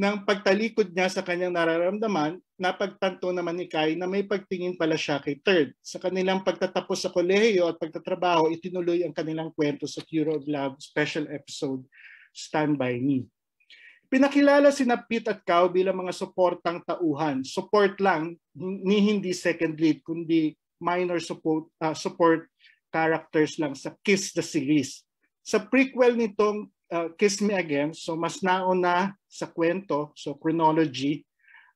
ng pagtalikod niya sa kanyang nararamdaman, napagtanto naman ni Kai na may pagtingin pala siya kay Third. Sa kanilang pagtatapos sa kolehiyo at pagtatrabaho, itinuloy ang kanilang kwento sa Cure of Love special episode Stand By Me. Pinakilala si Napit at Kao bilang mga suportang tauhan. Support lang, ni hindi second lead, kundi minor support, uh, support characters lang sa Kiss the Series. Sa prequel nitong uh, Kiss Me Again. So mas nauna sa kwento, so chronology,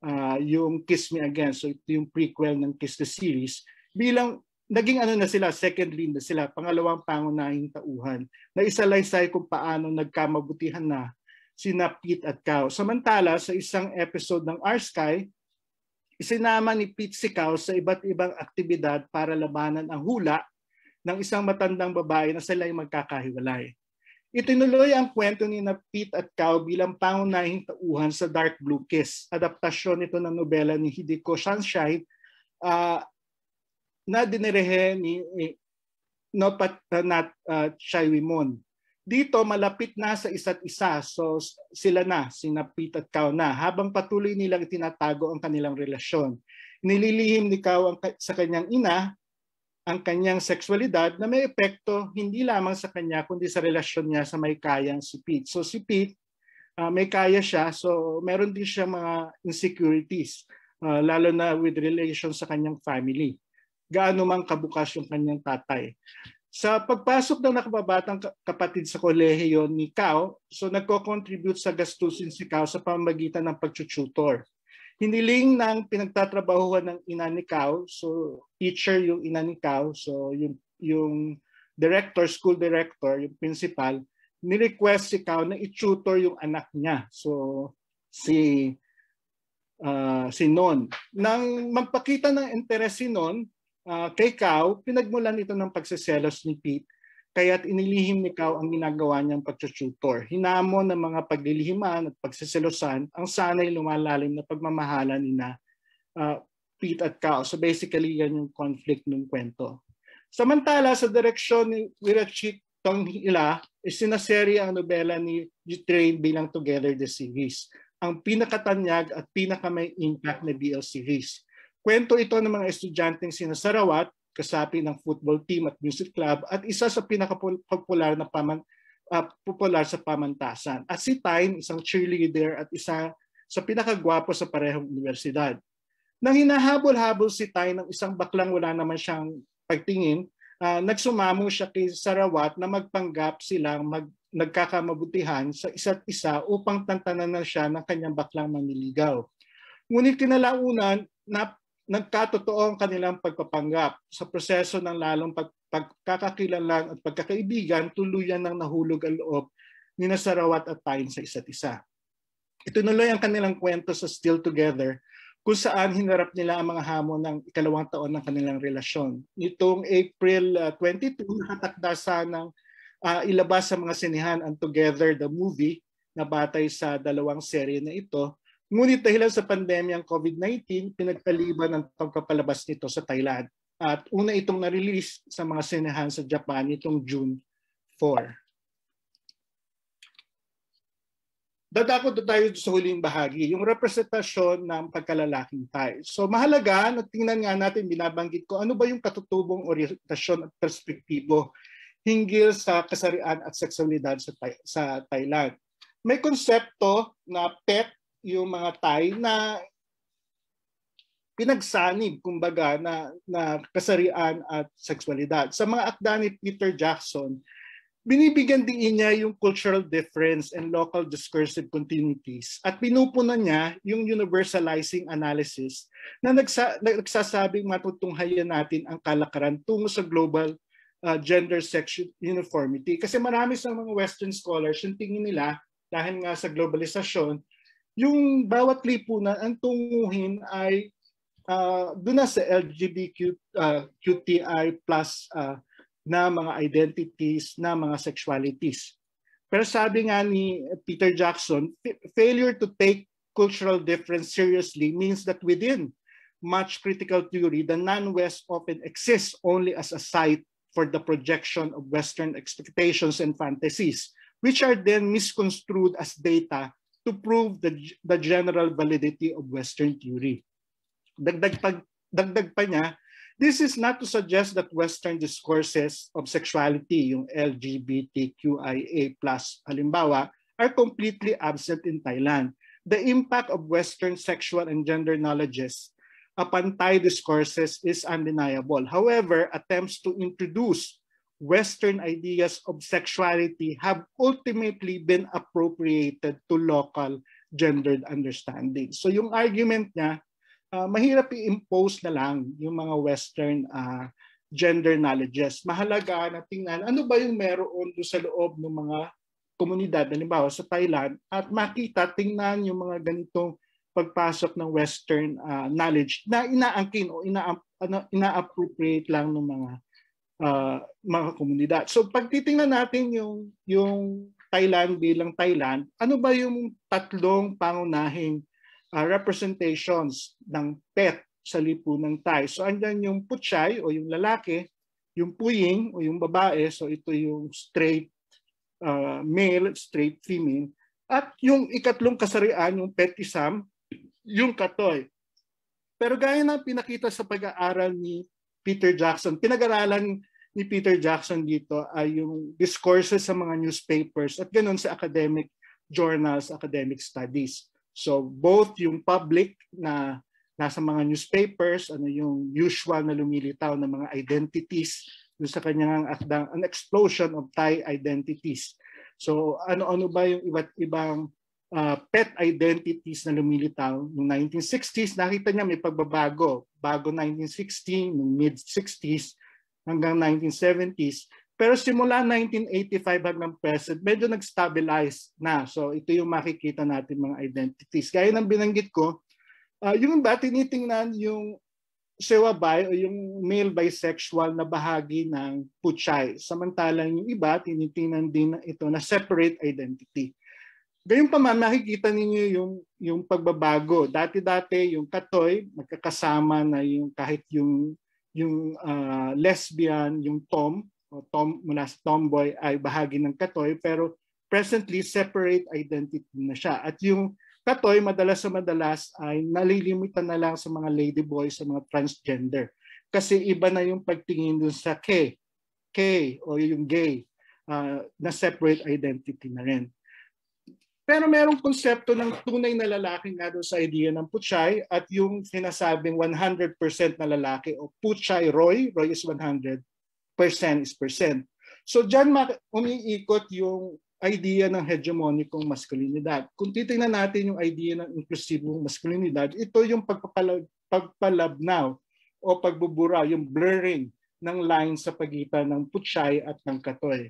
uh, yung Kiss Me Again. So ito yung prequel ng Kiss the series. Bilang naging ano na sila, second lead na sila, pangalawang pangunahing tauhan. Na isa lang sa'yo kung paano nagkamabutihan na sina Pete at Kao. Samantala, sa isang episode ng R-Sky, isinama ni Pete si Kao sa iba't ibang aktibidad para labanan ang hula ng isang matandang babae na sila ay magkakahiwalay. Itinuloy ang kwento ni na Pete at Cow bilang pangunahing tauhan sa Dark Blue Kiss. Adaptasyon ito ng nobela ni Hideko Sunshine uh, ah, na dinirehe ni eh, Nopat uh, Nat uh, ah, Chaiwimon. Dito malapit na sa isa't isa so sila na, si Pete at Cow na habang patuloy nilang tinatago ang kanilang relasyon. Nililihim ni Cow ang, sa kanyang ina ang kanyang sexualidad na may epekto hindi lamang sa kanya kundi sa relasyon niya sa may kayang si Pete. So si Pete, uh, may kaya siya so meron din siya mga insecurities uh, lalo na with relation sa kanyang family. Gaano mang kabukas yung kanyang tatay. Sa pagpasok ng nakababatang kapatid sa kolehiyo ni Kao, so nagko-contribute sa gastusin si Kao sa pamagitan ng pagtututor. Hiniling ng pinagtatrabahuhan ng ina ni Kao, so teacher yung ina ni Kao, so yung, yung director, school director, yung principal, ni-request si Kao na i-tutor yung anak niya. So si uh, si Non. Nang magpakita ng interest si Non uh, ah, kay Kao, pinagmulan ito ng pagseselos ni Pete Kaya't inilihim ni Kao ang ginagawa niyang pagtututor. Hinamon ng mga paglilihiman at pagsiselosan ang sanay lumalalim na pagmamahalan ni na uh, Pete at Kao. So basically, yan yung conflict ng kwento. Samantala, sa direksyon ni Wirachit Tonghila, isinaserye ang nobela ni Dutrain bilang Together the Series, ang pinakatanyag at pinakamay impact na BL series. Kwento ito ng mga estudyanteng sinasarawat kasapi ng football team at music club at isa sa pinakapopular na paman, uh, popular sa pamantasan. At si Time, isang cheerleader at isa sa pinakagwapo sa parehong universidad. Nang hinahabol-habol si Time ng isang baklang wala naman siyang pagtingin, uh, nagsumamo siya kay Sarawat na magpanggap silang mag, nagkakamabutihan sa isa't isa upang tantanan na siya ng kanyang baklang maniligaw. Ngunit kinalaunan, na nagkatotoo ang kanilang pagpapanggap sa proseso ng lalong pag, pagkakakilalang at pagkakaibigan tuluyan ng nahulog ang loob ni Nasarawat at Pine sa isa't isa. Itinuloy ang kanilang kwento sa Still Together kung saan hinarap nila ang mga hamon ng ikalawang taon ng kanilang relasyon. Nitong April 22, ah, nakatakda sanang uh, ah, ilabas sa mga sinihan ang Together the Movie na batay sa dalawang serye na ito Ngunit dahil sa pandemyang COVID-19, pinagkaliban ang pagpapalabas nito sa Thailand. At una itong na-release sa mga sinehan sa Japan itong June 4. dadako na tayo sa huling bahagi, yung representasyon ng pagkalalaking tayo. So mahalaga na tingnan nga natin, binabanggit ko, ano ba yung katutubong orientasyon at perspektibo hinggil sa kasarian at seksualidad sa, sa Thailand. May konsepto na PET yung mga Thai na pinagsanib kumbaga na, na kasarian at sexualidad. Sa mga akda ni Peter Jackson, binibigyan din niya yung cultural difference and local discursive continuities at pinupunan niya yung universalizing analysis na nagsa, nagsasabing matutunghayan natin ang kalakaran tungo sa global uh, gender sex uniformity. Kasi marami sa mga Western scholars yung tingin nila dahil nga sa globalisasyon, yung bawat lipunan ang tunguhin ay uh, ah, doon na sa LGBTQ uh, ah, QTI plus uh, na mga identities, na mga sexualities. Pero sabi nga ni Peter Jackson, failure to take cultural difference seriously means that within much critical theory, the non-West often exists only as a site for the projection of Western expectations and fantasies, which are then misconstrued as data to prove the, the general validity of Western theory. Dagdag, pag, dagdag pa niya, this is not to suggest that Western discourses of sexuality, yung LGBTQIA+, halimbawa, are completely absent in Thailand. The impact of Western sexual and gender knowledges upon Thai discourses is undeniable. However, attempts to introduce Western ideas of sexuality have ultimately been appropriated to local gendered understanding. So yung argument niya, uh, mahirap i-impose na lang yung mga Western uh, gender knowledges. Mahalaga na tingnan ano ba yung meron doon sa loob ng mga komunidad, halimbawa sa Thailand, at makita, tingnan yung mga ganitong pagpasok ng Western uh, knowledge na inaangkin o ina, ano, ina lang ng mga uh, mga komunidad. So pag titingnan natin yung yung Thailand bilang Thailand, ano ba yung tatlong pangunahing uh, representations ng pet sa lipunan Thai? So andyan yung putchay o yung lalaki, yung puying o yung babae, so ito yung straight uh, male, straight female, at yung ikatlong kasarian, yung petisam, yung katoy. Pero gaya ng pinakita sa pag-aaral ni Peter Jackson. Pinag-aralan ni Peter Jackson dito ay yung discourses sa mga newspapers at ganun sa academic journals, academic studies. So both yung public na nasa mga newspapers, ano yung usual na lumilitaw ng mga identities yung sa kanyang akdang, an explosion of Thai identities. So ano-ano ba yung iba't ibang uh, pet identities na lumilitaw noong 1960s, nakita niya may pagbabago. Bago 1960, noong mid-60s hanggang 1970s. Pero simula 1985 hanggang present, medyo nag-stabilize na. So ito yung makikita natin mga identities. Gaya ng binanggit ko, uh, yung ba tinitingnan yung sewa bi o yung male bisexual na bahagi ng puchay. Samantalang yung iba, tinitingnan din ito na separate identity. Gayun pa man, makikita ninyo yung, yung pagbabago. Dati-dati, yung katoy, magkakasama na yung kahit yung, yung uh, lesbian, yung tom, o tom, mula sa tomboy ay bahagi ng katoy, pero presently separate identity na siya. At yung katoy, madalas sa madalas ay nalilimitan na lang sa mga ladyboy, sa mga transgender. Kasi iba na yung pagtingin dun sa K, K o yung gay uh, na separate identity na rin. Pero merong konsepto ng tunay na lalaki nga doon sa idea ng Puchay at yung sinasabing 100% na lalaki o Puchay Roy, Roy is 100%, is percent. So dyan umiikot yung idea ng hegemonicong maskulinidad. Kung titingnan natin yung idea ng inklusibong maskulinidad, ito yung pagpapalab, pagpalabnaw o pagbubura, yung blurring ng line sa pagitan ng Puchay at ng Katoy.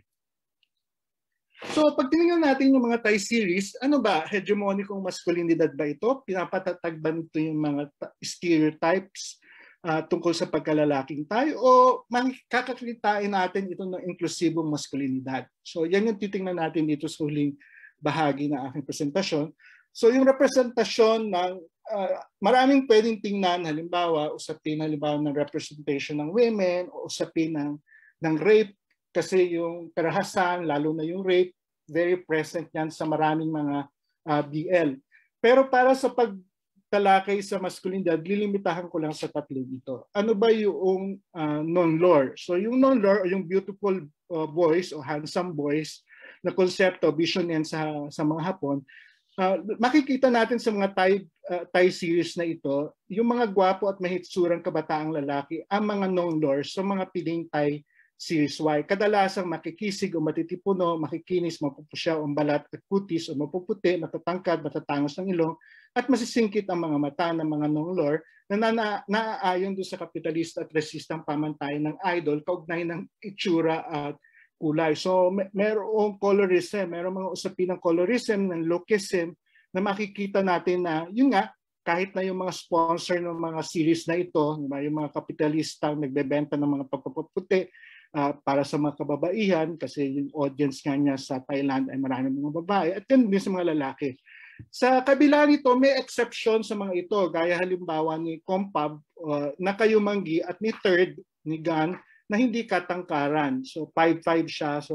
So pag tinignan natin yung mga tie series, ano ba, hegemonicong maskulinidad ba ito? Pinapatatag ba nito yung mga stereotypes uh, tungkol sa pagkalalaking tayo? O makikakakitain natin ito ng inklusibong maskulinidad? So yan yung titingnan natin dito sa huling bahagi ng aking presentasyon. So yung representasyon ng uh, maraming pwedeng tingnan halimbawa usapin halimbawa ng representation ng women o usapin ng ng rape kasi yung karahasan, lalo na yung rape, very present yan sa maraming mga uh, ah, BL. Pero para sa pagtalakay sa maskulinidad, lilimitahan ko lang sa tatlong ito. Ano ba yung uh, non-lore? So yung non-lore o yung beautiful uh, boys o handsome boys na konsepto, vision yan sa, sa mga Hapon, uh, makikita natin sa mga Thai, uh, Thai series na ito, yung mga gwapo at mahitsurang kabataang lalaki, ang mga non-lore, so mga piling Thai series Y, kadalasang makikisig o matitipuno, makikinis, mapupusya o balat at kutis o mapuputi, matatangkad, matatangos ng ilong, at masisingkit ang mga mata ng mga nonglor na nana, naaayon doon sa kapitalista at resistang pamantayan ng idol kaugnay ng itsura at kulay. So may, merong colorism, merong mga usapin ng colorism, ng lookism na makikita natin na yun nga, kahit na yung mga sponsor ng mga series na ito, yung mga kapitalista nagbebenta ng mga pagpapaputi, uh, para sa mga kababaihan kasi yung audience nga niya sa Thailand ay maraming mga babae at yun din sa mga lalaki. Sa kabila nito, may exception sa mga ito gaya halimbawa ni Compab uh, na Kayumanggi at ni Third ni Gan na hindi katangkaran. So 5-5 siya. So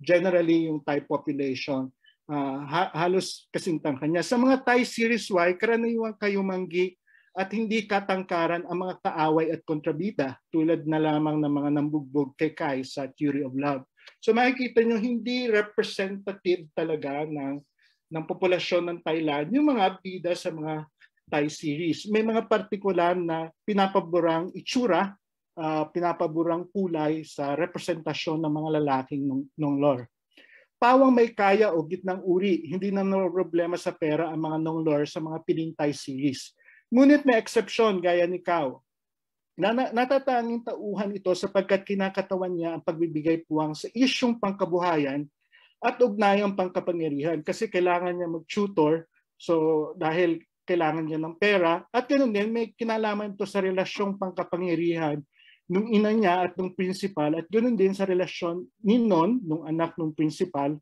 generally yung Thai population uh, ha- halos kasintang kanya. Sa mga Thai series Y, karaniwang Kayumanggi at hindi katangkaran ang mga kaaway at kontrabida tulad na lamang ng mga nambugbog kay Kai sa Theory of Love. So makikita nyo hindi representative talaga ng ng populasyon ng Thailand yung mga bida sa mga Thai series. May mga partikular na pinapaborang itsura, uh, ah, pinapaborang kulay sa representasyon ng mga lalaking nung, nung lore. Pawang may kaya o gitnang uri, hindi na problema sa pera ang mga nonglor sa mga Piling Thai series Ngunit may exception gaya ni Kao. Na, na, natatanging tauhan ito sapagkat kinakatawan niya ang pagbibigay puwang sa isyong pangkabuhayan at ugnayang pangkapangyarihan kasi kailangan niya mag-tutor so dahil kailangan niya ng pera at ganoon din may kinalaman ito sa relasyong pangkapangyarihan nung ina niya at nung principal at ganoon din sa relasyon ni Non, nung anak nung principal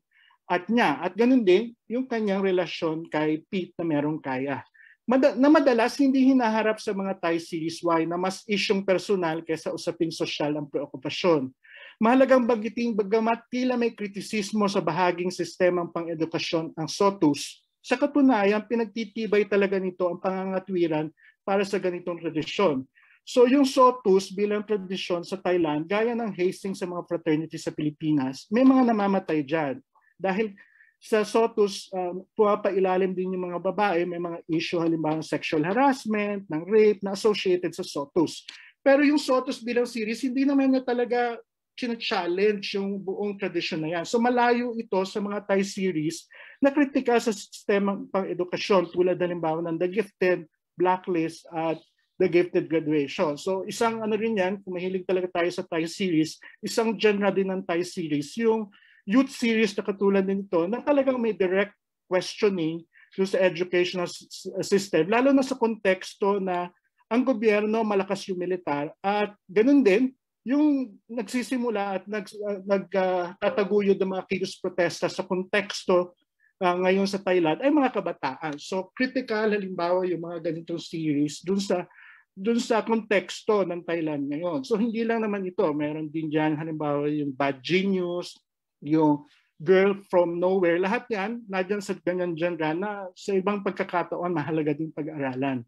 at niya at ganoon din yung kanyang relasyon kay Pete na merong kaya na madalas hindi hinaharap sa mga Thai series why na mas isyong personal kaysa usaping sosyal ang preokupasyon. Mahalagang banggiting bagamat tila may kritisismo sa bahaging sistemang pang-edukasyon ang SOTUS, sa katunayan pinagtitibay talaga nito ang pangangatwiran para sa ganitong tradisyon. So yung SOTUS bilang tradisyon sa Thailand, gaya ng hasting sa mga fraternity sa Pilipinas, may mga namamatay dyan. Dahil sa SOTUS, um, pumapailalim din yung mga babae, may mga issue halimbawa ng sexual harassment, ng rape na associated sa SOTUS. Pero yung SOTUS bilang series, hindi naman na talaga challenge yung buong tradisyon na yan. So malayo ito sa mga Thai series na kritika sa sistema pang-edukasyon tulad halimbawa ng The Gifted, Blacklist at The Gifted Graduation. So isang ano rin yan, kung mahilig talaga tayo sa Thai series, isang genre din ng Thai series, yung youth series na katulad nito na talagang may direct questioning doon sa educational system, lalo na sa konteksto na ang gobyerno malakas yung militar at ganun din yung nagsisimula at nag, uh, ah, nagtataguyod ng mga kilos protesta sa konteksto uh, ngayon sa Thailand ay mga kabataan. So critical halimbawa yung mga ganitong series doon sa doon sa konteksto ng Thailand ngayon. So hindi lang naman ito, meron din diyan halimbawa yung Bad Genius, yung girl from nowhere, lahat yan, nadyan sa ganyan genre na sa ibang pagkakataon, mahalaga din pag-aralan.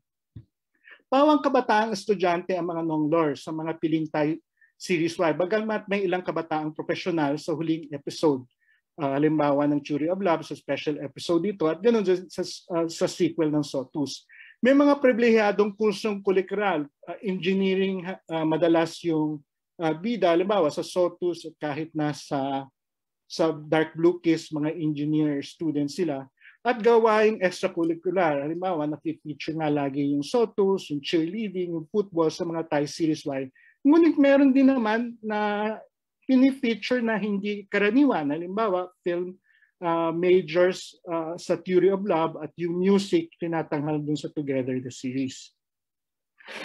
Pawang kabataang estudyante ang mga nonglor sa mga piling tayo series Y. Bagamat may ilang kabataang profesional sa huling episode. Uh, halimbawa ng Theory of Love sa special episode dito at ganoon sa, sa, uh, sa sequel ng Sotus. May mga pribilehiyadong kursong kulikural, uh, ah, engineering uh, madalas yung uh, bida, halimbawa sa Sotus at kahit na sa sa dark blue kiss, mga engineer students sila, at gawaing extracurricular. Halimbawa, nakifeature nga lagi yung sotos, yung cheerleading, yung football sa mga tie series Y. Ngunit meron din naman na pinifeature na hindi karaniwan. Halimbawa, film uh, majors uh, sa Theory of Love at yung music tinatanghal dun sa Together the Series.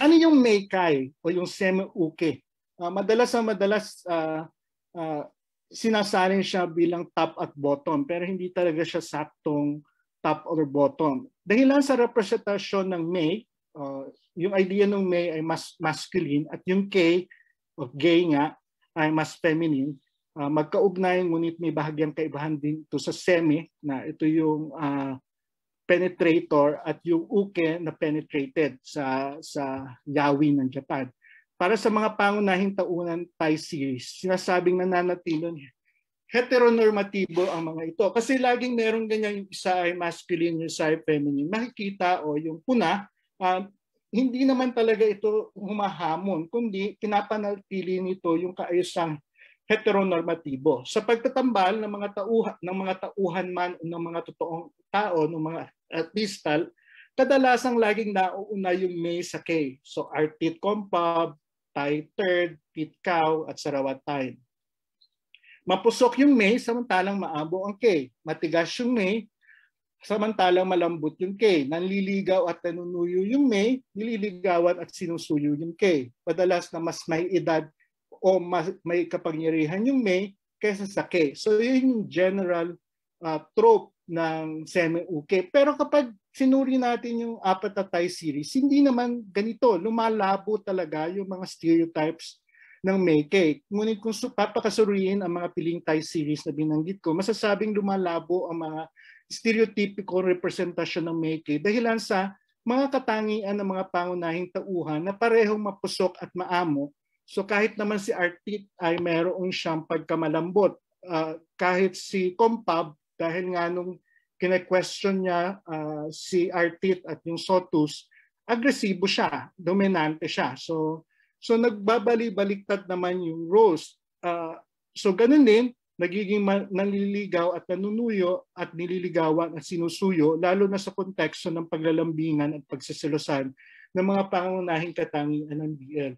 Ano yung meikai o yung semi-uke? Uh, ah, madalas ang madalas uh, uh, sinasalin siya bilang top at bottom pero hindi talaga siya saktong top or bottom. Dahilan sa representasyon ng May, uh, yung idea ng May ay mas masculine at yung K o gay nga ay mas feminine. Uh, magkaugnay ngunit may bahagyang kaibahan din ito sa semi na ito yung uh, penetrator at yung uke na penetrated sa sa yawi ng Japan para sa mga pangunahing taunan tayo series, sinasabing nananatilo niya. Heteronormatibo ang mga ito. Kasi laging meron ganyan yung isa ay masculine, yung isa ay feminine. Makikita o oh, yung puna, uh, ah, hindi naman talaga ito humahamon, kundi pinapanatili nito yung kaayosang heteronormatibo. Sa pagtatambal ng mga tauhan, ng mga tauhan man o ng mga totoong tao, ng mga artistal, kadalasang laging nauuna yung may sa K. So Artit Compab, Thai Third, Pitcaw at Sarawat Time. Mapusok yung May samantalang maabo ang K. Matigas yung May samantalang malambot yung K. Nanliligaw at nanunuyo yung May, nililigawan at sinusuyo yung K. Madalas na mas may edad o mas, may kapangyarihan yung May kaysa sa K. So yun yung general uh, trope ng semi-UK. Pero kapag sinuri natin yung apat na Thai series, hindi naman ganito, lumalabo talaga yung mga stereotypes ng Cake. Ngunit kung papakasuriin ang mga piling Thai series na binanggit ko, masasabing lumalabo ang mga stereotypical representasyon ng Maycake dahilan sa mga katangian ng mga pangunahing tauhan na parehong mapusok at maamo. So kahit naman si Artit ay mayroong siyang pagkamalambot, uh, kahit si Kompab, dahil nga nung kine-question niya uh, si Artit at yung Sotus, agresibo siya, dominante siya. So, so nagbabali-baliktad naman yung roles. Uh, ah, so ganun din, nagiging naliligaw at nanunuyo at nililigawan at sinusuyo lalo na sa konteksto ng paglalambingan at pagsiselosan ng mga pangunahing katangian ng BL.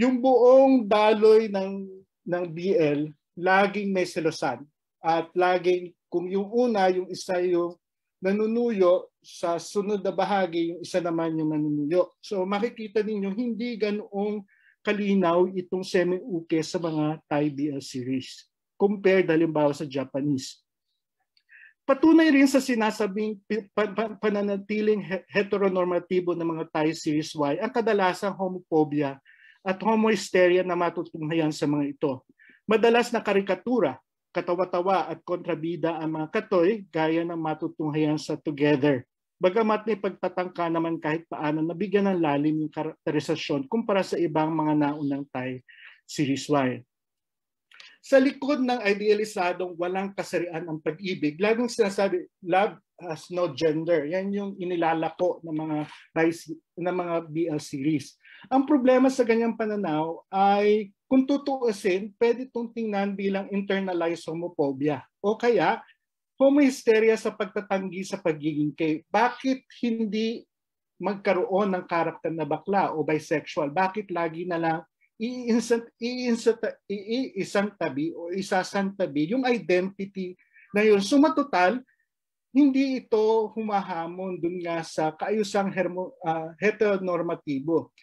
Yung buong daloy ng ng BL laging may selosan at laging kung yung una, yung isa yung nanunuyo, sa sunod na bahagi, yung isa naman yung nanunuyo. So makikita ninyo, hindi ganoong kalinaw itong semi-uke sa mga Thai BL series compared halimbawa sa Japanese. Patunay rin sa sinasabing pananatiling heteronormatibo ng mga Thai series Y ang kadalasang homophobia at homohysteria na matutunghayan sa mga ito. Madalas na karikatura katawa-tawa at kontrabida ang mga katoy gaya ng matutunghayan sa Together. Bagamat may pagtatangka naman kahit paano nabigyan ng lalim yung karakterisasyon kumpara sa ibang mga naunang Thai series Y. Sa likod ng idealisadong walang kasarian ang pag-ibig, laging sinasabi, love has no gender. Yan yung inilalako ng mga ng mga BL series. Ang problema sa ganyang pananaw ay kung tutuusin, pwede itong tingnan bilang internalized homophobia o kaya homohysteria sa pagtatanggi sa pagiging gay. Bakit hindi magkaroon ng karakter na bakla o bisexual? Bakit lagi na lang iinsant, iinsant, iisang tabi o isasang tabi yung identity na yun? Sumatotal, hindi ito humahamon dun nga sa kaayusang hermo, uh, heteronormatibo.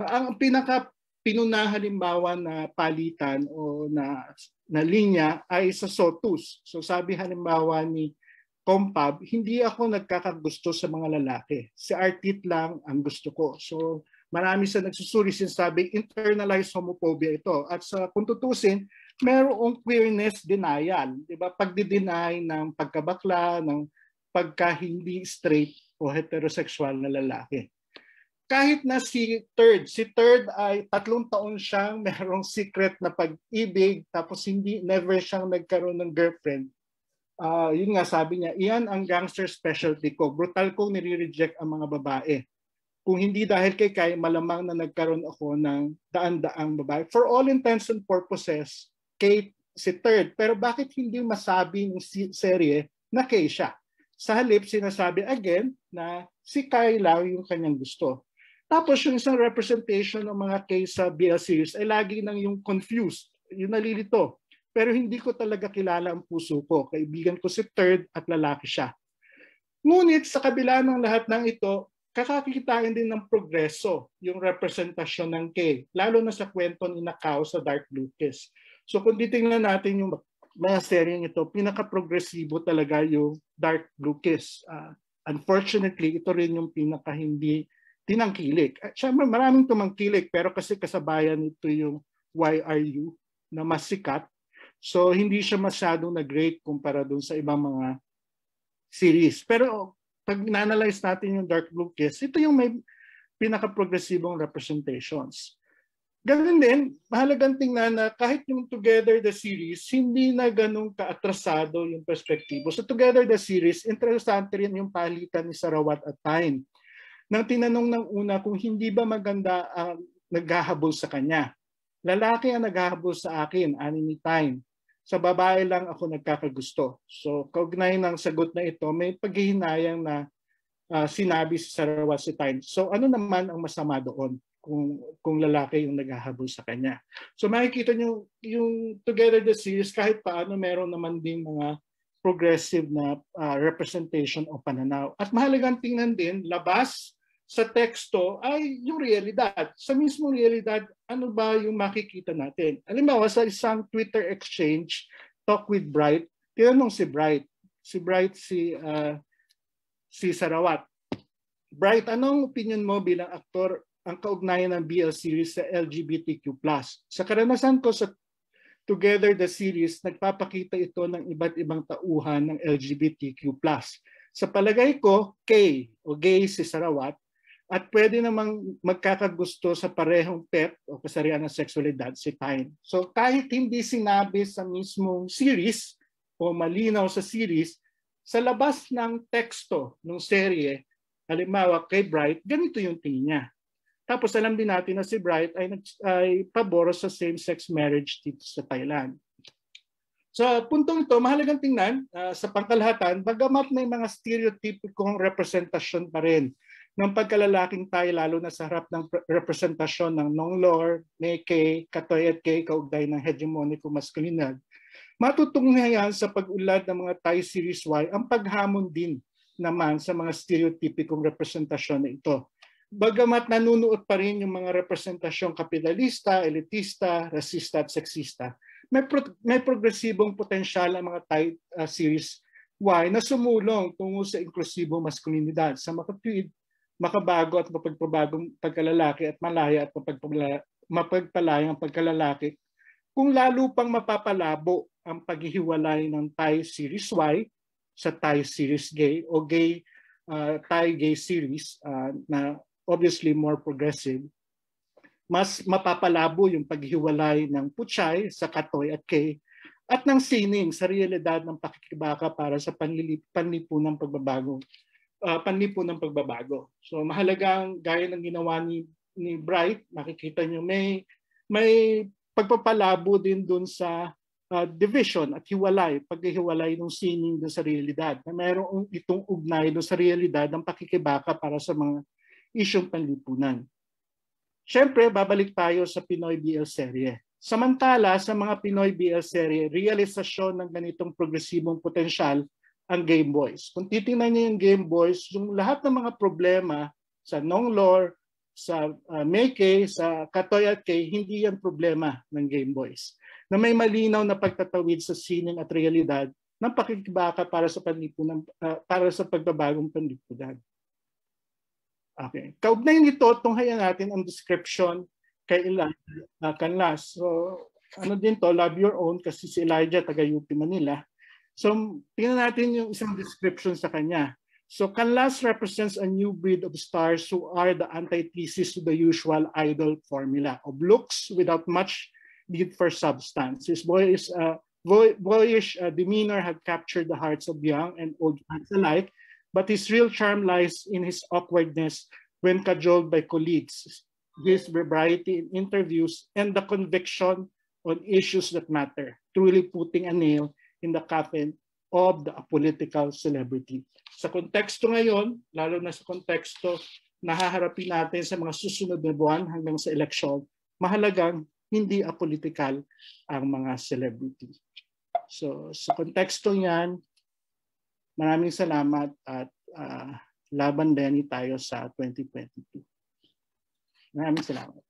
Ang pinaka pinuna halimbawa na palitan o na, na linya ay sa SOTUS. So sabi halimbawa ni Compab, hindi ako nagkakagusto sa mga lalaki. Si Artit lang ang gusto ko. So marami sa nagsusuri sinasabi internalized homophobia ito. At sa puntutusin, tutusin, merong queerness denial, 'di ba? Pagdi-deny ng pagkabakla, ng pagka hindi straight o heterosexual na lalaki kahit na si third, si third ay tatlong taon siyang merong secret na pag-ibig tapos hindi never siyang nagkaroon ng girlfriend. Uh, yun nga sabi niya, iyan ang gangster specialty ko. Brutal kong nire-reject ang mga babae. Kung hindi dahil kay Kai, malamang na nagkaroon ako ng daan-daang babae. For all intents and purposes, Kate si third. Pero bakit hindi masabi ng serye na Kay siya? Sa halip, sinasabi again na si Kai lang yung kanyang gusto. Tapos yung isang representation ng mga case sa BL series ay eh, lagi nang yung confused, yung nalilito. Pero hindi ko talaga kilala ang puso ko. Kaibigan ko si third at lalaki siya. Ngunit sa kabila ng lahat ng ito, kakakitain din ng progreso yung representasyon ng K, lalo na sa kwento ni Nakao sa Dark Blue Kiss. So kung titingnan natin yung mga seryeng ito, pinaka-progresibo talaga yung Dark Blue Kiss. Uh, ah, unfortunately, ito rin yung pinaka hindi tinangkilik. Siyempre, maraming tumangkilik, pero kasi kasabayan nito yung Why na mas sikat. So, hindi siya masyadong nag-rate kumpara dun sa ibang mga series. Pero pag na-analyze natin yung Dark Blue Kiss, ito yung may pinaka-progressibong representations. Ganun din, mahalagang tingnan na kahit yung Together the Series, hindi na ganun kaatrasado yung perspektibo. So Together the Series, interesante rin yung palitan ni Sarawat at Pine nang tinanong ng una kung hindi ba maganda ang naghahabol sa kanya. Lalaki ang naghahabol sa akin, anime time. Sa babae lang ako nagkakagusto. So kaugnay ng sagot na ito, may paghihinayang na uh, sinabi sa sarawan si time. So ano naman ang masama doon kung kung lalaki yung naghahabol sa kanya. So makikita nyo yung Together the Series kahit paano meron naman din mga progressive na uh, representation o pananaw. At mahalagang tingnan din labas sa teksto ay yung realidad. Sa mismong realidad, ano ba yung makikita natin? Halimbawa, sa isang Twitter exchange, talk with Bright, tinanong si Bright, si Bright si uh, si Sarawat. Bright, anong opinion mo bilang aktor ang kaugnayan ng BL series sa LGBTQ+. Sa karanasan ko sa Together the Series, nagpapakita ito ng iba't ibang tauhan ng LGBTQ+. Sa palagay ko, gay o gay si Sarawat at pwede namang magkakagusto sa parehong pet o kasarian ng seksualidad si Tyne. So kahit hindi sinabi sa mismong series o malinaw sa series, sa labas ng teksto ng serye, halimbawa kay Bright, ganito yung tingin niya. Tapos alam din natin na si Bright ay, ay pabor sa same-sex marriage dito sa Thailand. so, puntong ito, mahalagang tingnan uh, sa pangkalahatan, bagamat may mga stereotypicong representasyon pa rin ng pagkalalaking tayo lalo na sa harap ng representasyon ng Nonglor, Neke, Katoy at Kay, kaugnay ng hegemonico maskulinidad, matutunghayan sa pag-ulad ng mga Thai Series Y ang paghamon din naman sa mga stereotipikong representasyon na ito. Bagamat nanunuot pa rin yung mga representasyong kapitalista, elitista, rasista at seksista, may, pro- may progresibong potensyal ang mga Thai uh, series Y na sumulong tungo sa inklusibong maskulinidad sa makatwid makabago at mapagpabagong pagkalalaki at malaya at mapagpala, mapagpalayang pagkalalaki kung lalo pang mapapalabo ang paghihiwalay ng Thai Series Y sa Thai Series Gay o gay uh, Thai Gay Series uh, na obviously more progressive mas mapapalabo yung paghiwalay ng Puchay sa Katoy at Kay at ng sining sa realidad ng pakikibaka para sa panlipunang pagbabago uh, ah, panlipo ng pagbabago. So mahalagang gaya ng ginawa ni, ni Bright, makikita nyo may, may pagpapalabo din dun sa uh, division at hiwalay, paghihiwalay ng sining sa realidad. Na mayroong itong ugnay dun sa realidad ng pakikibaka para sa mga isyong panlipunan. Siyempre, babalik tayo sa Pinoy BL serye. Samantala, sa mga Pinoy BL serye, realisasyon ng ganitong progresibong potensyal ang Game Boys. Kung titingnan niyo yung Game Boys, yung lahat ng mga problema sa Nonglor, sa uh, ah, Meike, sa Katoy at Kay, hindi yan problema ng Game Boys. Na may malinaw na pagtatawid sa sining at realidad ng pakikibaka para sa panlipunan uh, para sa pagbabagong panlipunan. Okay. Kaugnay nito, tunghayan natin ang description kay Elijah uh, Canlas. So, ano din to, love your own kasi si Elijah taga UP Manila. So tingnan natin yung isang description sa kanya. So Canlas represents a new breed of stars who are the antithesis to the usual idol formula of looks without much need for substance. His boyish, uh, boy, boyish uh, demeanor had captured the hearts of young and old fans alike, but his real charm lies in his awkwardness when cajoled by colleagues, his variety in interviews, and the conviction on issues that matter, truly putting a nail in the coffin of the political celebrity. Sa konteksto ngayon, lalo na sa konteksto na haharapin natin sa mga susunod na buwan hanggang sa eleksyon, mahalagang hindi apolitical ang mga celebrity. So sa konteksto niyan, maraming salamat at uh, laban din tayo sa 2022. Maraming salamat.